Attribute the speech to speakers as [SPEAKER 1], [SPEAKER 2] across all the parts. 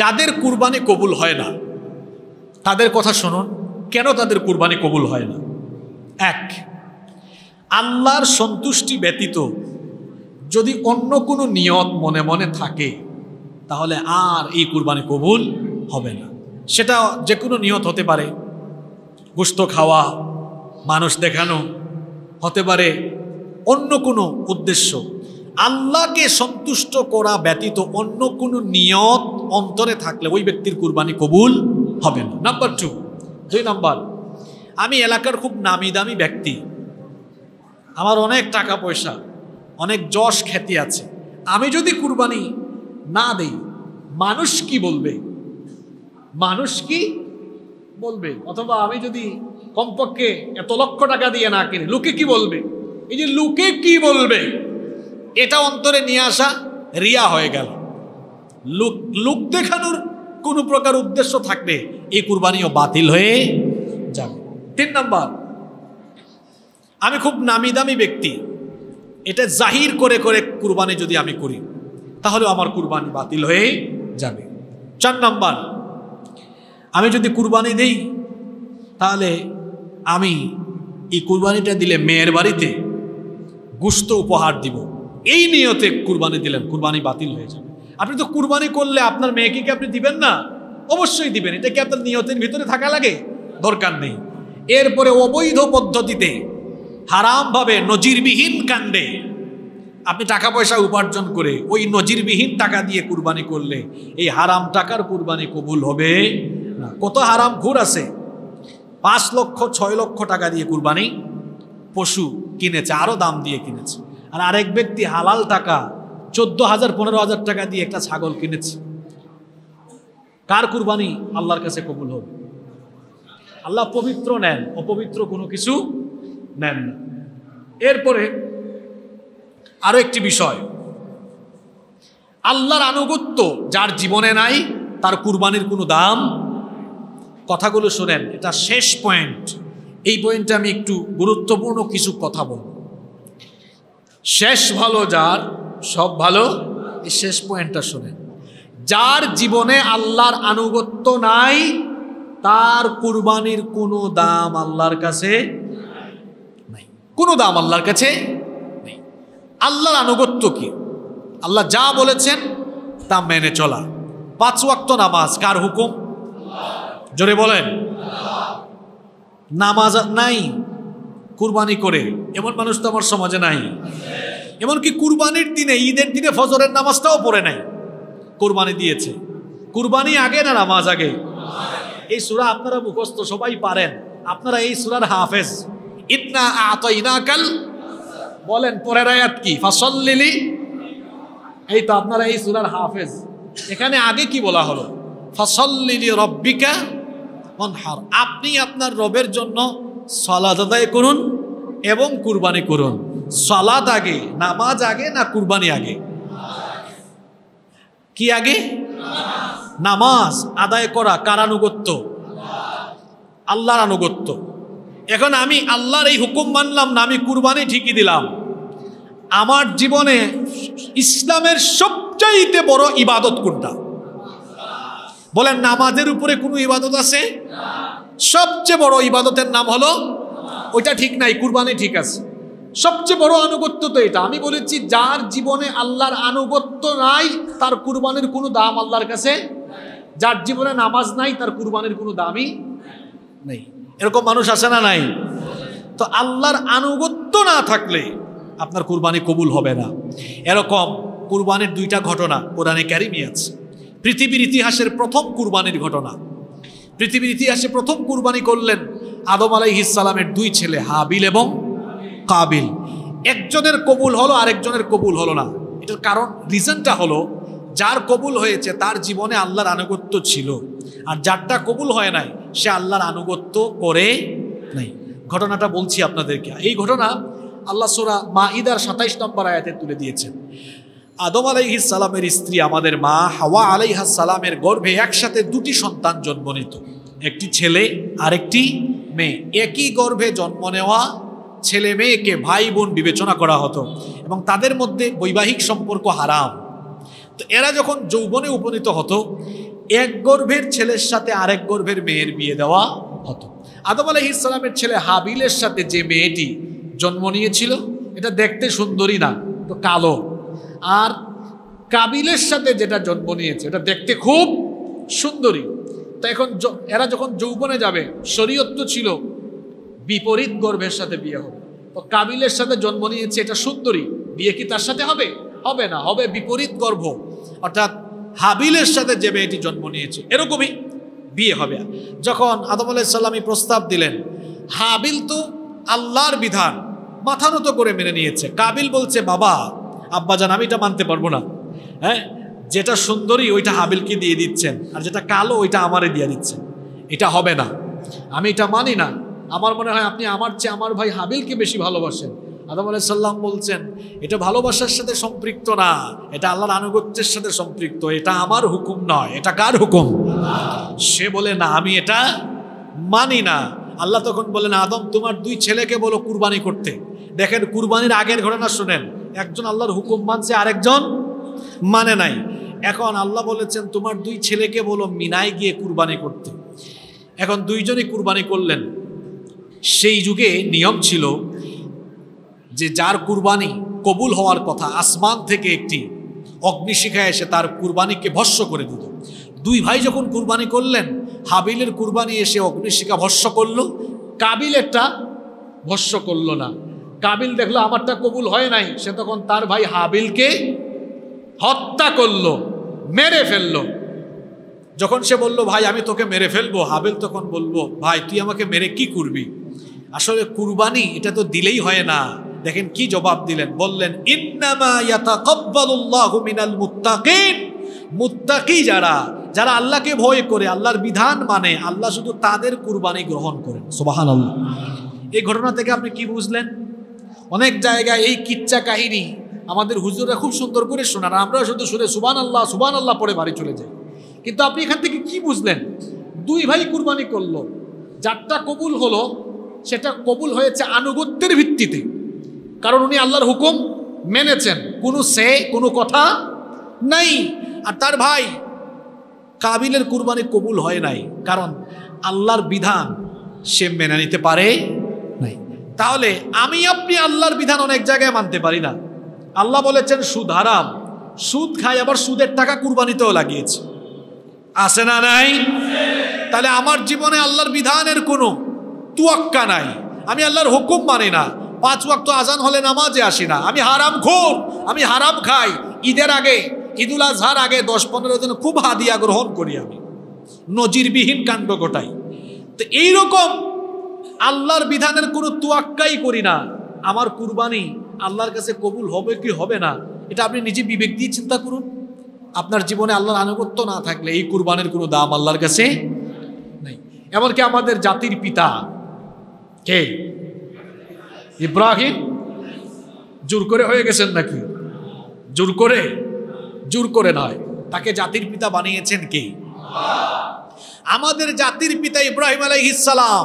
[SPEAKER 1] যাদের কুরবানি কবুল হয় না তাদের কথা শুনুন কেন তাদের কুরবানি কবুল হয় না এক আল্লাহর সন্তুষ্টি ব্যতীত যদি অন্য কোনো নিয়ত মনে মনে থাকে তাহলে আর এই কুরবানি কবুল হবে না সেটা যে কোনো নিয়ত হতে পারে গুস্ত খাওয়া মানুষ দেখানো হতে পারে অন্য কোনো উদ্দেশ্য আল্লাহকে সন্তুষ্ট করা ব্যতীত অন্য কোনো নিয়ত অন্তরে থাকলে ওই ব্যক্তির কুরবানি কবুল হবে না নাম্বার টু দুই নাম্বার আমি এলাকার খুব নামি দামি ব্যক্তি আমার অনেক টাকা পয়সা অনেক যশ খ্যাতি আছে আমি যদি কুরবানি না দেই মানুষ কি বলবে মানুষ কি বলবে অথবা আমি যদি কমপক্ষে এত লক্ষ টাকা দিয়ে না কিনি লোকে কি বলবে এই যে লোকে কি বলবে এটা অন্তরে নিয়ে আসা রিয়া হয়ে গেল লুক লুক দেখানোর কোনো প্রকার উদ্দেশ্য থাকলে এই কুরবানিও বাতিল হয়ে যাবে তিন নম্বর আমি খুব নামি দামি ব্যক্তি এটা জাহির করে করে কুরবানি যদি আমি করি তাহলে আমার কুরবানি বাতিল হয়ে যাবে চার নম্বর আমি যদি কুরবানি দিই তাহলে আমি এই কুরবানিটা দিলে মেয়ের বাড়িতে গুস্ত উপহার দিব এই নিয়তে কুরবানি দিলেন কুরবানি বাতিল হয়ে যাবে আপনি তো কুরবানি করলে আপনার মেয়েকে কি আপনি দিবেন না অবশ্যই দিবেন এটা কি আপনার নিয়তের ভিতরে থাকা লাগে দরকার নেই এরপরে অবৈধ পদ্ধতিতে হারামভাবে নজিরবিহীন কাণ্ডে আপনি টাকা পয়সা উপার্জন করে ওই নজিরবিহীন টাকা দিয়ে কুরবানি করলে এই হারাম টাকার কুরবানি কবুল হবে না কত হারাম ঘুর আছে পাঁচ লক্ষ ছয় লক্ষ টাকা দিয়ে কুরবানি পশু কিনেছে আরও দাম দিয়ে কিনেছে আর আরেক ব্যক্তি হালাল টাকা চোদ্দ হাজার পনেরো হাজার টাকা দিয়ে একটা ছাগল কিনেছে কার কুরবানি আল্লাহর কাছে কবুল হবে আল্লাহ পবিত্র নেন অপবিত্র কোনো কিছু নেন না এরপরে আরও একটি বিষয় আল্লাহর আনুগত্য যার জীবনে নাই তার কুরবানির কোনো দাম কথাগুলো শোনেন এটা শেষ পয়েন্ট এই পয়েন্টে আমি একটু গুরুত্বপূর্ণ কিছু কথা বলব শেষ ভালো যার সব ভালো এই শেষ পয়েন্টটা শোনেন যার জীবনে আল্লাহর আনুগত্য নাই তার কুরবানির কোনো দাম আল্লাহর কাছে নাই কোনো দাম আল্লাহর কাছে নেই আল্লাহর আনুগত্য কি আল্লাহ যা বলেছেন তা মেনে চলা পাঁচ ওয়াক্ত নামাজ কার হুকুম জোরে বলেন নামাজ নাই কুরবানি করে এমন মানুষ তো আমার সমাজে নাই এমনকি কুরবানির দিনে ঈদের দিনে ফজরের নামাজটাও পড়ে নাই কুরবানি দিয়েছে কুরবানি আগে না নামাজ আগে এই সুরা আপনারা মুখস্থ সবাই পারেন আপনারা এই সুরার হাফেজ ইতনা আতইনা কাল বলেন পরের আয়াত কি ফাসাল্লিলি এই তো আপনারা এই সুরার হাফেজ এখানে আগে কি বলা হলো ফাসাল্লিলি রব্বিকা অনহার আপনি আপনার রবের জন্য সলাদ আদায় করুন এবং কুরবানি করুন সালাদ আগে নামাজ আগে না কুরবানি আগে কি আগে নামাজ আদায় করা কার আনুগত্য আল্লাহর আনুগত্য এখন আমি আল্লাহর এই হুকুম মানলাম না আমি কুরবানি ঠিকই দিলাম আমার জীবনে ইসলামের সবচাইতে বড় ইবাদত কোনটা বলেন নামাজের উপরে কোনো ইবাদত আছে সবচেয়ে বড় ইবাদতের নাম হলো ওইটা ঠিক নাই কুরবানি ঠিক আছে সবচেয়ে বড় আনুগত্য তো এটা আমি বলেছি যার জীবনে আল্লাহর আনুগত্য নাই তার কুরবানের কোনো দাম আল্লাহর কাছে যার জীবনে নামাজ নাই তার কুরবানের কোনো দামই নেই এরকম মানুষ আছে না নাই তো আল্লাহর আনুগত্য না থাকলে আপনার কুরবানি কবুল হবে না এরকম কুরবানির দুইটা ঘটনা কোরআনে ক্যারিমি আছে পৃথিবীর ইতিহাসের প্রথম কুরবানির ঘটনা পৃথিবীর ইতিহাসে প্রথম কুরবানি করলেন আদম আলাইহিস সালামের দুই ছেলে হাবিল এবং কাবিল একজনের কবুল হলো আরেকজনের কবুল হলো না এটার কারণ রিজনটা হলো যার কবুল হয়েছে তার জীবনে আল্লাহর আনুগত্য ছিল আর যারটা কবুল হয় নাই সে আল্লাহর আনুগত্য করে নাই ঘটনাটা বলছি আপনাদেরকে এই ঘটনা আল্লাহ সোরা মা ইদার সাতাইশ নম্বর আয়াতে তুলে দিয়েছেন আদম আলাইহিস সালামের স্ত্রী আমাদের মা হাওয়া আলাইহাস সালামের গর্ভে একসাথে দুটি সন্তান জন্ম নিত একটি ছেলে আরেকটি মেয়ে একই গর্ভে জন্ম নেওয়া ছেলে মেয়েকে ভাই বোন বিবেচনা করা হতো এবং তাদের মধ্যে বৈবাহিক সম্পর্ক হারাম তো এরা যখন যৌবনে উপনীত হতো এক গর্ভের ছেলের সাথে আরেক গর্ভের মেয়ের বিয়ে দেওয়া হতো আদম আলাহ ইসলামের ছেলে হাবিলের সাথে যে মেয়েটি জন্ম নিয়েছিল এটা দেখতে সুন্দরী না তো কালো আর কাবিলের সাথে যেটা জন্ম নিয়েছে এটা দেখতে খুব সুন্দরী তো এখন এরা যখন যৌবনে যাবে শরীয়ত ছিল বিপরীত গর্ভের সাথে বিয়ে হবে তো কাবিলের সাথে জন্ম নিয়েছে এটা সুন্দরী বিয়ে কি তার সাথে হবে হবে না হবে বিপরীত গর্ভ অর্থাৎ হাবিলের সাথে যে মেয়েটি জন্ম নিয়েছে এরকমই বিয়ে হবে যখন আদম আলাইসাল্লামী প্রস্তাব দিলেন হাবিল তো আল্লাহর বিধান মাথা নত করে মেনে নিয়েছে কাবিল বলছে বাবা আব্বাজান আমি এটা মানতে পারবো না হ্যাঁ যেটা সুন্দরী ওইটা হাবিলকে দিয়ে দিচ্ছেন আর যেটা কালো ওইটা আমারে দিয়ে দিচ্ছেন এটা হবে না আমি এটা মানি না আমার মনে হয় আপনি আমার চেয়ে আমার ভাই হাবিলকে বেশি ভালোবাসেন আদম আলাইসাল্লাম বলছেন এটা ভালোবাসার সাথে সম্পৃক্ত না এটা আল্লাহর আনুগত্যের সাথে সম্পৃক্ত এটা আমার হুকুম নয় এটা কার হুকুম সে বলে না আমি এটা মানি না আল্লাহ তখন বলেন আদম তোমার দুই ছেলেকে বলো কুরবানি করতে দেখেন কুরবানির আগের ঘটনা শোনেন একজন আল্লাহর হুকুম মানছে আরেকজন মানে নাই এখন আল্লাহ বলেছেন তোমার দুই ছেলেকে বলো মিনায় গিয়ে কুরবানি করতে এখন দুইজনই কুরবানি করলেন সেই যুগে নিয়ম ছিল যে যার কুরবানি কবুল হওয়ার কথা আসমান থেকে একটি অগ্নিশিখা এসে তার কুরবানিকে ভস্য করে দিত দুই ভাই যখন কুরবানি করলেন হাবিলের কুরবানি এসে অগ্নিশিখা ভস্য করলো কাবিলেরটা ভস্য করলো না কাবিল দেখলো আমারটা কবুল হয় নাই সে তখন তার ভাই হাবিলকে হত্যা করলো মেরে ফেললো যখন সে বলল ভাই আমি তোকে মেরে ফেলবো হাবিল তখন বলবো ভাই তুই আমাকে মেরে কি করবি আসলে কুরবানি এটা তো দিলেই হয় না দেখেন কি জবাব দিলেন বললেন মিনাল যারা যারা আল্লাহকে ভয় করে আল্লাহর বিধান মানে আল্লাহ শুধু তাদের কুরবানি গ্রহণ করেন সোবাহান আল্লাহ এই ঘটনা থেকে আপনি কি বুঝলেন অনেক জায়গায় এই কিচ্ছা কাহিনী আমাদের হুজুররা খুব সুন্দর করে শোনার আমরা শুধু শুনে সুবান আল্লাহ সুবান আল্লাহ পরে বাড়ি চলে যাই কিন্তু আপনি এখান থেকে কি বুঝলেন দুই ভাই কুরবানি করলো যারটা কবুল হলো সেটা কবুল হয়েছে আনুগত্যের ভিত্তিতে কারণ উনি আল্লাহর হুকুম মেনেছেন কোনো সে কোনো কথা নাই আর তার ভাই কাবিলের কুরবানি কবুল হয় নাই কারণ আল্লাহর বিধান সে মেনে নিতে পারে নাই তাহলে আমি আপনি আল্লাহর বিধান অনেক জায়গায় মানতে পারি না আল্লাহ বলেছেন সুদ হারাম সুদ খায় আবার সুদের টাকা কুরবানিতেও লাগিয়েছে আসে না নাই তাহলে আমার জীবনে আল্লাহর বিধানের কোনো তুয়াক্কা নাই আমি আল্লাহর হুকুম মানি না পাঁচ ওয়াক্ত আজান হলে নামাজে আসি না আমি হারাম খুব আমি হারাম খাই ঈদের আগে ঈদুল আজহার আগে দশ পনেরো জন খুব হাদিয়া গ্রহণ করি আমি নজিরবিহীন কাণ্ড ঘটাই তো এইরকম আল্লাহর বিধানের কোনো তুয়াক্কাই করি না আমার কুরবানি আল্লাহর কাছে কবুল হবে কি হবে না এটা আপনি নিজে বিবেক দিয়ে চিন্তা করুন আপনার জীবনে আল্লাহর আনুগত্য না থাকলে এই কুরবানের কোনো দাম আল্লাহর কাছে নেই এমনকি আমাদের জাতির পিতা কে ইব্রাহিম জোর করে হয়ে গেছেন নাকি জোর করে জোর করে নয় তাকে জাতির পিতা বানিয়েছেন কে আমাদের জাতির পিতা ইব্রাহিম সালাম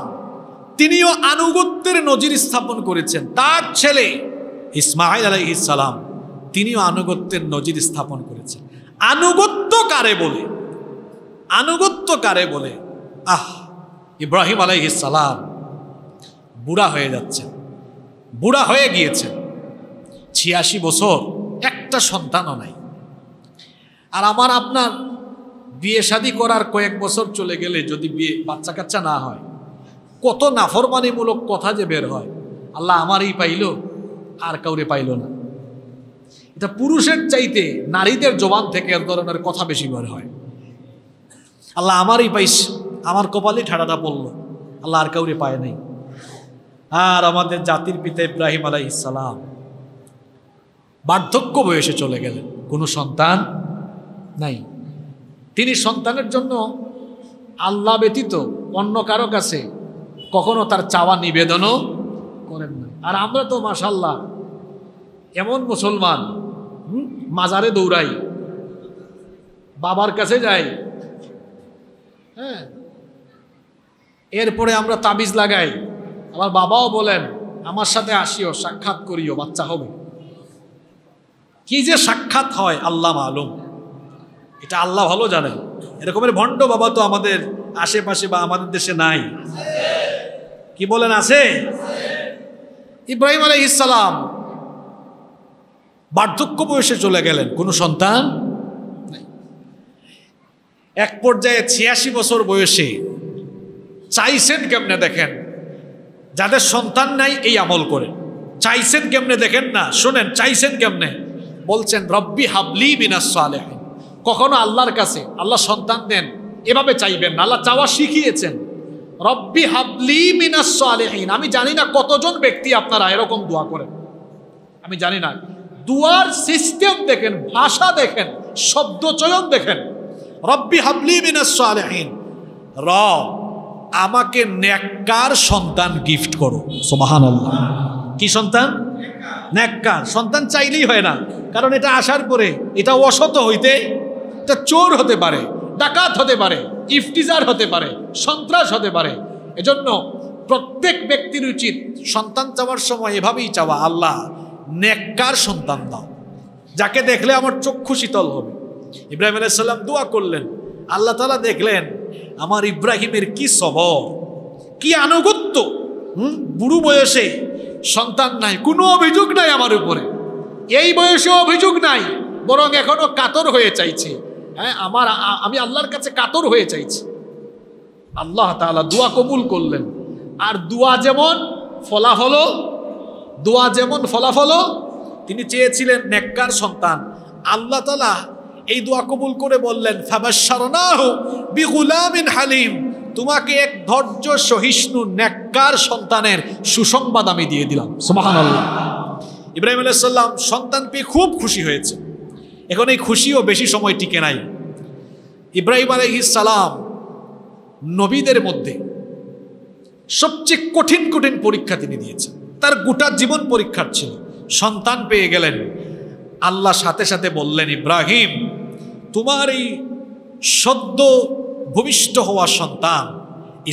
[SPEAKER 1] তিনিও আনুগত্যের নজির স্থাপন করেছেন তার ছেলে ইসমাইল সালাম তিনিও আনুগত্যের নজির স্থাপন করেছেন আনুগত্য কারে বলে আনুগত্য কারে বলে আহ ইব্রাহিম সালাম বুড়া হয়ে যাচ্ছে বুড়া হয়ে গিয়েছেন ছিয়াশি বছর একটা সন্তানও নাই আর আমার আপনার বিয়ে শাদি করার কয়েক বছর চলে গেলে যদি বিয়ে বাচ্চা কাচ্চা না হয় কত নাফরমানিমূলক কথা যে বের হয় আল্লাহ আমারই পাইল আর কাউরে পাইল না এটা পুরুষের চাইতে নারীদের জবান থেকে এক ধরনের কথা বেশি বের হয় আল্লাহ আমারই পাইস আমার কপালে ঠাডাটা পড়ল আল্লাহ আর কাউরে পায় নাই আর আমাদের জাতির পিতা ইব্রাহিম আলাই ইসালাম বার্ধক্য বয়সে চলে গেলেন কোনো সন্তান নাই তিনি সন্তানের জন্য আল্লাহ ব্যতীত অন্য কারো কাছে কখনো তার চাওয়া নিবেদনও করেন না আর আমরা তো মাসাল্লাহ এমন মুসলমান মাজারে দৌড়াই বাবার কাছে যাই হ্যাঁ এরপরে আমরা তাবিজ লাগাই আমার বাবাও বলেন আমার সাথে আসিও সাক্ষাৎ করিও বাচ্চা হবে কি যে সাক্ষাৎ হয় আল্লাহ মালুম এটা আল্লাহ ভালো জানে এরকমের ভণ্ড বাবা তো আমাদের আশেপাশে বা আমাদের দেশে নাই কি বলেন আছে ইব্রাহিম আলহ ইসালাম বার্ধক্য বয়সে চলে গেলেন কোনো সন্তান এক পর্যায়ে ছিয়াশি বছর বয়সে চাইছেন কেমনে দেখেন যাদের সন্তান নাই এই আমল করে চাইছেন কেমনে দেখেন না শোনেন চাইছেন কেমনে বলছেন রব্বি হাবলি মিনাসালে কখনো আল্লাহর কাছে আল্লাহ সন্তান দেন এভাবে চাইবেন না আল্লাহ চাওয়া শিখিয়েছেন রব্বি হাবলি মিনাসালেহীন আমি জানি না কতজন ব্যক্তি আপনারা এরকম দোয়া করেন আমি জানি না দুয়ার সিস্টেম দেখেন ভাষা দেখেন শব্দচয়ন দেখেন রব্বি হাবলি মিনাসালেহীন রব আমাকে ন্যাক্কার সন্তান গিফট করো সোমাহান আল্লাহ কি সন্তান ন্যাক্কার সন্তান চাইলেই হয় না কারণ এটা আসার পরে এটা অসত হইতে এটা চোর হতে পারে ডাকাত হতে পারে ইফতিজার হতে পারে সন্ত্রাস হতে পারে এজন্য প্রত্যেক ব্যক্তির উচিত সন্তান চাওয়ার সময় এভাবেই চাওয়া আল্লাহ নেককার সন্তান দাও যাকে দেখলে আমার চক্ষু শীতল হবে ইব্রাহিম আলাইসাল্লাম দোয়া করলেন আল্লাহ তালা দেখলেন আমার ইব্রাহিমের কি স্বভাব কি আনুগত্য হুম বুড়ো বয়সে সন্তান নাই কোনো অভিযোগ নাই আমার উপরে এই বয়সে অভিযোগ নাই বরং এখনও কাতর হয়ে চাইছে হ্যাঁ আমার আমি আল্লাহর কাছে কাতর হয়ে চাইছি আল্লাহ তালা দোয়া কবুল করলেন আর দোয়া যেমন ফলাফল দোয়া যেমন ফলাফল তিনি চেয়েছিলেন নেককার সন্তান আল্লাহ তালা এই দোয়া কবুল করে বললেন হালিম তোমাকে এক ধৈর্য সহিষ্ণু ন্যাক্কার সন্তানের সুসংবাদ আমি দিয়ে দিলাম ইব্রাহিম আলাইসাল্লাম সন্তান পেয়ে খুব খুশি হয়েছে এখন এই খুশিও বেশি সময় টিকে নাই ইব্রাহিম সালাম নবীদের মধ্যে সবচেয়ে কঠিন কঠিন পরীক্ষা তিনি দিয়েছেন তার গোটা জীবন পরীক্ষার ছিল সন্তান পেয়ে গেলেন আল্লাহ সাথে সাথে বললেন ইব্রাহিম তোমার এই সদ্য ভূমিষ্ঠ হওয়া সন্তান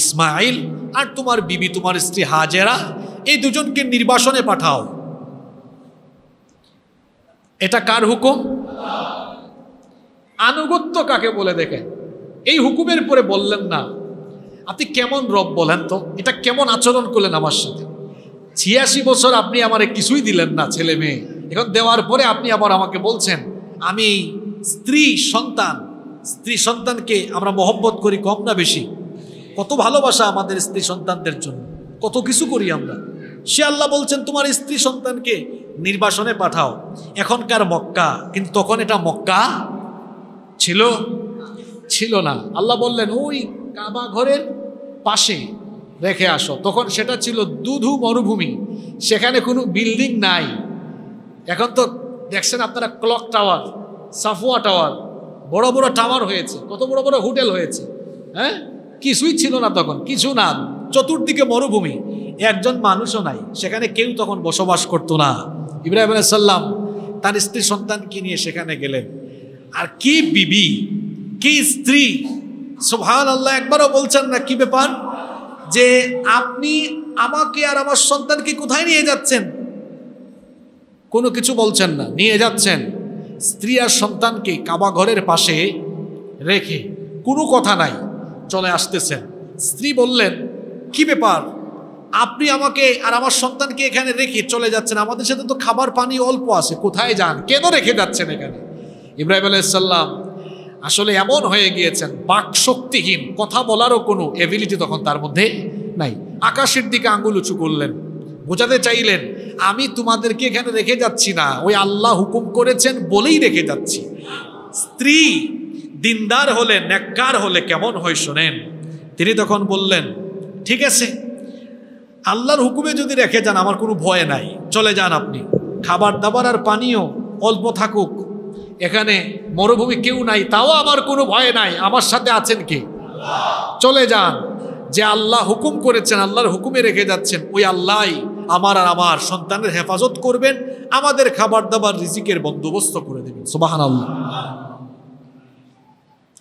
[SPEAKER 1] ইসমাইল আর তোমার বিবি তোমার স্ত্রী হাজেরা এই দুজনকে নির্বাসনে পাঠাও এটা কার হুকুম আনুগত্য কাকে বলে দেখেন এই হুকুমের পরে বললেন না আপনি কেমন রব বলেন তো এটা কেমন আচরণ করলেন আমার সাথে ছিয়াশি বছর আপনি আমার কিছুই দিলেন না ছেলে মেয়ে এখন দেওয়ার পরে আপনি আবার আমাকে বলছেন আমি স্ত্রী সন্তান স্ত্রী সন্তানকে আমরা মহব্বত করি কম না বেশি কত ভালোবাসা আমাদের স্ত্রী সন্তানদের জন্য কত কিছু করি আমরা সে আল্লাহ বলছেন তোমার স্ত্রী সন্তানকে নির্বাসনে পাঠাও এখনকার মক্কা কিন্তু তখন এটা মক্কা ছিল ছিল না আল্লাহ বললেন ওই কাবা ঘরের পাশে রেখে আসো তখন সেটা ছিল দুধু মরুভূমি সেখানে কোনো বিল্ডিং নাই এখন তো দেখছেন আপনারা ক্লক টাওয়ার সাফুয়া টাওয়ার বড় বড় টাওয়ার হয়েছে কত বড় বড় হোটেল হয়েছে হ্যাঁ কিছুই ছিল না তখন কিছু না চতুর্দিকে মরুভূমি একজন মানুষও নাই সেখানে কেউ তখন বসবাস করতো না ইব্রাহিম আলাইসাল্লাম তার স্ত্রী সন্তানকে নিয়ে সেখানে গেলেন আর কি বিবি কি স্ত্রী সোহান আল্লাহ একবারও বলছেন না কি ব্যাপার যে আপনি আমাকে আর আমার সন্তানকে কোথায় নিয়ে যাচ্ছেন কোনো কিছু বলছেন না নিয়ে যাচ্ছেন স্ত্রী আর সন্তানকে কাবা ঘরের পাশে রেখে কোনো কথা নাই চলে আসতেছেন স্ত্রী বললেন কি ব্যাপার আপনি আমাকে আর আমার সন্তানকে এখানে রেখে চলে যাচ্ছেন আমাদের সাথে তো খাবার পানি অল্প আছে কোথায় যান কেন রেখে যাচ্ছেন এখানে ইব্রাহিম আলাইসাল্লাম আসলে এমন হয়ে গিয়েছেন বাক শক্তিহীন কথা বলারও কোনো এবিলিটি তখন তার মধ্যে নাই আকাশের দিকে আঙ্গুল উঁচু করলেন বোঝাতে চাইলেন আমি তোমাদেরকে এখানে রেখে যাচ্ছি না ওই আল্লাহ হুকুম করেছেন বলেই রেখে যাচ্ছি স্ত্রী দিনদার হলে ন্যাক্কার হলে কেমন হয় শোনেন তিনি তখন বললেন ঠিক আছে আল্লাহর হুকুমে যদি রেখে যান আমার কোনো ভয় নাই চলে যান আপনি খাবার দাবার আর পানীয় অল্প থাকুক এখানে মরুভূমি কেউ নাই তাও আমার কোনো ভয় নাই আমার সাথে আছেন কে চলে যান যে আল্লাহ হুকুম করেছেন আল্লাহর হুকুমে রেখে যাচ্ছেন ওই আল্লাহ আমার আর আমার সন্তানের হেফাজত করবেন আমাদের খাবার দাবার রিজিকের বন্দোবস্ত করে দেবেন সোবাহান আল্লাহ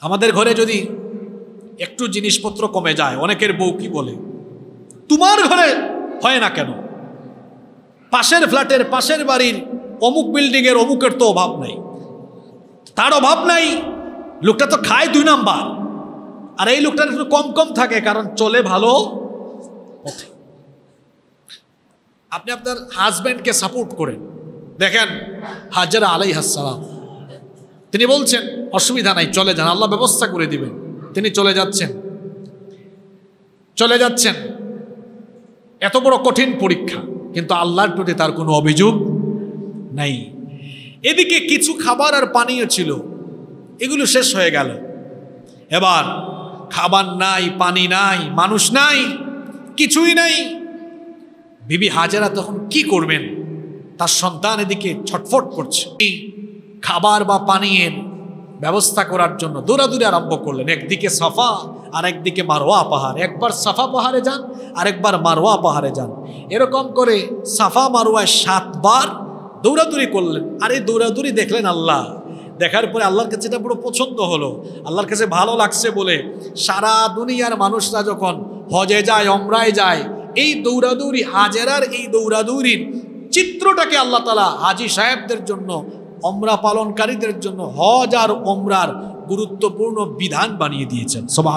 [SPEAKER 1] আমাদের ঘরে যদি একটু জিনিসপত্র কমে যায় অনেকের বউ কি বলে তোমার ঘরে হয় না কেন পাশের ফ্ল্যাটের পাশের বাড়ির অমুক বিল্ডিংয়ের অমুকের তো অভাব নাই তার অভাব নাই লোকটা তো খায় দুই নাম্বার আর এই লোকটার একটু কম কম থাকে কারণ চলে ভালো আপনি আপনার হাজব্যান্ডকে সাপোর্ট করেন দেখেন হাজারা আলাই হাসালাম তিনি বলছেন অসুবিধা নাই চলে যান আল্লাহ ব্যবস্থা করে দিবেন তিনি চলে যাচ্ছেন চলে যাচ্ছেন এত বড় কঠিন পরীক্ষা কিন্তু আল্লাহর প্রতি তার কোনো অভিযোগ নাই এদিকে কিছু খাবার আর পানীয় ছিল এগুলো শেষ হয়ে গেল এবার খাবার নাই পানি নাই মানুষ নাই কিছুই নাই বিবি হাজারা তখন কি করবেন তার সন্তান এদিকে ছটফট করছে খাবার বা পানীয়ের ব্যবস্থা করার জন্য দূরে আরম্ভ করলেন একদিকে সাফা আর একদিকে মারোয়া পাহাড় একবার সাফা পাহাড়ে যান আরেকবার মারোয়া পাহাড়ে যান এরকম করে সাফা মারোয়ায় সাতবার দৌড়াদৌড়ি করলেন আর এই দৌড়াদৌড়ি দেখলেন আল্লাহ দেখার পরে আল্লাহর কাছে এটা পুরো পছন্দ হলো আল্লাহর কাছে ভালো লাগছে বলে সারা দুনিয়ার মানুষরা যখন হজে যায় অমরায় যায় এই দৌড়াদৌড়ি হাজেরার এই দৌড়াদৌড়ির চিত্রটাকে আল্লাহ তালা হাজি সাহেবদের জন্য অমরা পালনকারীদের জন্য হজ আর অমরার গুরুত্বপূর্ণ বিধান বানিয়ে দিয়েছেন সবাহ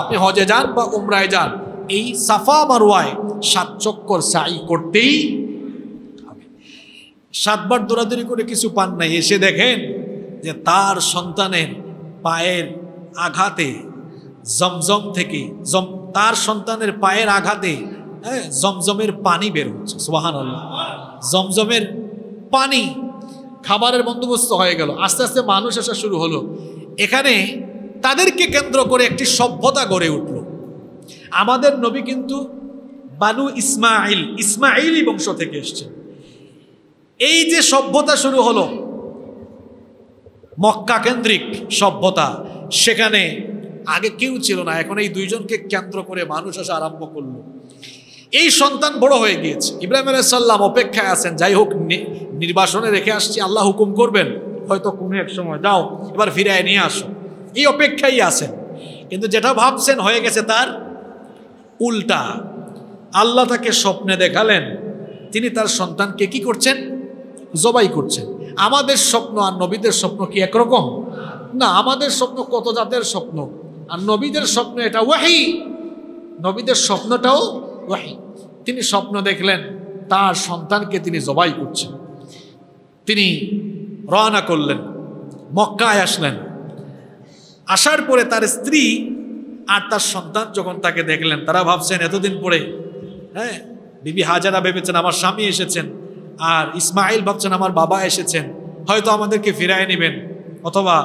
[SPEAKER 1] আপনি হজে যান বা ওমরায় যান এই সাফা মারোয়ায় সাত চক্কর সাই করতেই সাতবার দৌড়াদৌড়ি করে কিছু পান নাই এসে দেখেন যে তার সন্তানের পায়ের আঘাতে জমজম থেকে জম তার সন্তানের পায়ের আঘাতে হ্যাঁ জমজমের পানি বের হচ্ছে সোহান জমজমের পানি খাবারের বন্দোবস্ত হয়ে গেল আস্তে আস্তে মানুষ আসা শুরু হলো এখানে তাদেরকে কেন্দ্র করে একটি সভ্যতা গড়ে উঠল আমাদের নবী কিন্তু বানু ইসমাইল ইসমাইলি বংশ থেকে এসছে এই যে সভ্যতা শুরু হলো মক্কা কেন্দ্রিক সভ্যতা সেখানে আগে কেউ ছিল না এখন এই দুইজনকে কেন্দ্র করে মানুষ আসা আরম্ভ করল এই সন্তান বড় হয়ে গিয়েছে ইব্রাহিম আলাইসাল্লাম অপেক্ষায় আছেন যাই হোক নির্বাসনে রেখে আসছি আল্লাহ হুকুম করবেন হয়তো কোনো এক সময় যাও এবার ফিরায় নিয়ে আসো এই অপেক্ষাই আছেন কিন্তু যেটা ভাবছেন হয়ে গেছে তার উল্টা আল্লাহ তাকে স্বপ্নে দেখালেন তিনি তার সন্তানকে কি করছেন জবাই করছেন আমাদের স্বপ্ন আর নবীদের স্বপ্ন কি একরকম না আমাদের স্বপ্ন কত জাতের স্বপ্ন আর নবীদের স্বপ্ন এটা ওয়াহি নবীদের স্বপ্নটাও ওয়াহি তিনি স্বপ্ন দেখলেন তার সন্তানকে তিনি জবাই করছেন তিনি রওনা করলেন মক্কায় আসলেন আসার পরে তার স্ত্রী আর তার সন্তান যখন তাকে দেখলেন তারা ভাবছেন এতদিন পরে হ্যাঁ বিবি হাজারা ভেবেছেন আমার স্বামী এসেছেন আর ইসমাইল ভাবছেন আমার বাবা এসেছেন হয়তো আমাদেরকে ফিরায় নেবেন অথবা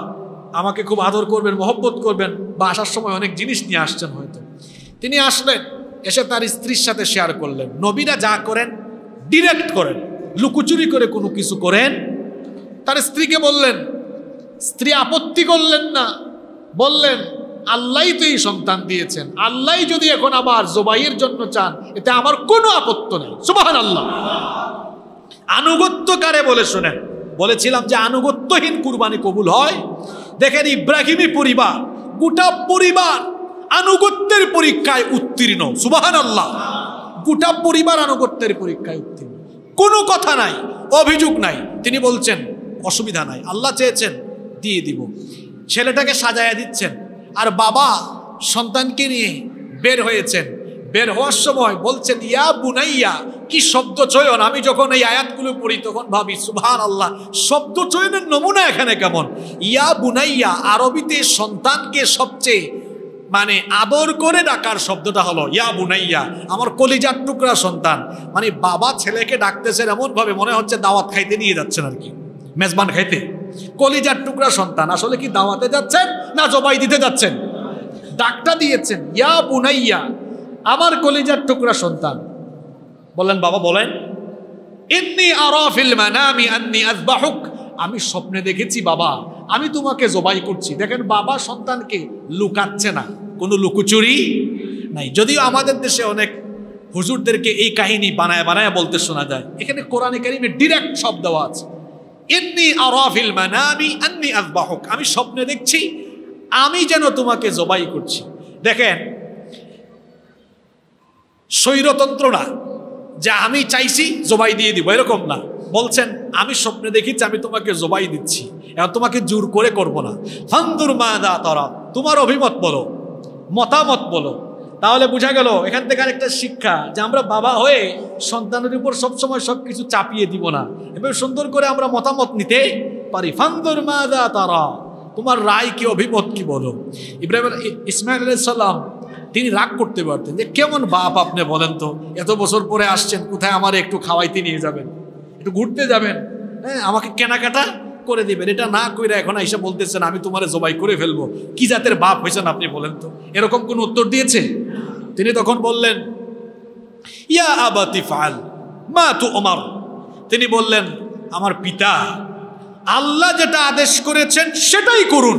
[SPEAKER 1] আমাকে খুব আদর করবেন মহব্বত করবেন বা আসার সময় অনেক জিনিস নিয়ে আসছেন হয়তো তিনি আসলেন এসে তার স্ত্রীর সাথে শেয়ার করলেন নবীরা যা করেন ডিরেক্ট করেন লুকুচুরি করে কোনো কিছু করেন তার স্ত্রীকে বললেন স্ত্রী আপত্তি করলেন না বললেন আল্লাহ তো এই সন্তান দিয়েছেন আল্লাহ যদি এখন আমার জোবাইয়ের জন্য চান এতে আমার কোনো আপত্ত নেই সুবাহ আল্লাহ আনুগত্য কারে বলে শোনেন বলেছিলাম যে আনুগত্যহীন কুরবানি কবুল হয় দেখেন ইব্রাহিমী পরিবার গোটা পরিবার আনুগত্যের পরীক্ষায় উত্তীর্ণ সুবাহান আল্লাহ গোটা পরিবার আনুগত্যের পরীক্ষায় উত্তীর্ণ কোনো কথা নাই অভিযোগ নাই তিনি বলছেন অসুবিধা নাই আল্লাহ চেয়েছেন দিয়ে দিব ছেলেটাকে সাজায়া দিচ্ছেন আর বাবা সন্তানকে নিয়ে বের হয়েছেন বের হওয়ার সময় বলছেন ইয়া বুনাইয়া কি শব্দ চয়ন আমি যখন এই আয়াতগুলো পড়ি তখন ভাবি সুভান আল্লাহ শব্দ চয়নের নমুনা এখানে কেমন ইয়া বুনাইয়া আরবিতে সন্তানকে সবচেয়ে মানে আদর করে ডাকার শব্দটা হলো ইয়া বুনাইয়া আমার কলিজার টুকরা সন্তান মানে বাবা ছেলেকে ডাকতেছেন এমনভাবে মনে হচ্ছে দাওয়াত খাইতে নিয়ে যাচ্ছেন আর কি মেজবান খাইতে কলিজার টুকরা সন্তান আসলে কি দাওয়াতে যাচ্ছেন না জবাই দিতে যাচ্ছেন ডাকটা দিয়েছেন ইয়া বুনাইয়া আমার কলিজার টুকরা সন্তান বললেন বাবা বলেন এমনি আর মানামি আন্নি আজবাহুক আমি স্বপ্নে দেখেছি বাবা আমি তোমাকে জবাই করছি দেখেন বাবা সন্তানকে লুকাচ্ছে না কোনো লুকুচুরি নাই যদিও আমাদের দেশে অনেক হুজুরদেরকে এই কাহিনী বানায় বানায় বলতে শোনা যায় এখানে কোরআনে কারিমে ডিরেক্ট শব্দ দেওয়া আছে এমনি আরফিল আমি আন্নি আজবাহক আমি স্বপ্নে দেখছি আমি যেন তোমাকে জবাই করছি দেখেন স্বৈরতন্ত্র না যে আমি চাইছি জবাই দিয়ে দিব এরকম না বলছেন আমি স্বপ্নে দেখিছি আমি তোমাকে জবাই দিচ্ছি এখন তোমাকে জোর করে করব না ফান্দুর মা দা তোমার অভিমত বলো মতামত বলো তাহলে বোঝা গেল এখান থেকে আরেকটা শিক্ষা যে আমরা বাবা হয়ে সন্তানের উপর সবসময় সব কিছু চাপিয়ে দিব না এবার সুন্দর করে আমরা মতামত নিতে পারি ফান্দুর মা দা তারা তোমার রায় কি অভিমত কি বলো ইব্রাহিম ইসমাইল আলাইসাল্লাম তিনি রাগ করতে পারতেন যে কেমন বাপ আপনি বলেন তো এত বছর পরে আসছেন কোথায় আমার একটু খাওয়াইতে নিয়ে যাবেন একটু ঘুরতে যাবেন হ্যাঁ আমাকে কেনাকাটা করে দিবেন এটা না কইরা এখন এসে বলতেছেন আমি তোমার জবাই করে ফেলবো কি জাতের বাপ হয়েছেন আপনি বলেন তো এরকম কোনো উত্তর দিয়েছে তিনি তখন বললেন ইয়া আবাতি ফাল মা তু ওমার তিনি বললেন আমার পিতা আল্লাহ যেটা আদেশ করেছেন সেটাই করুন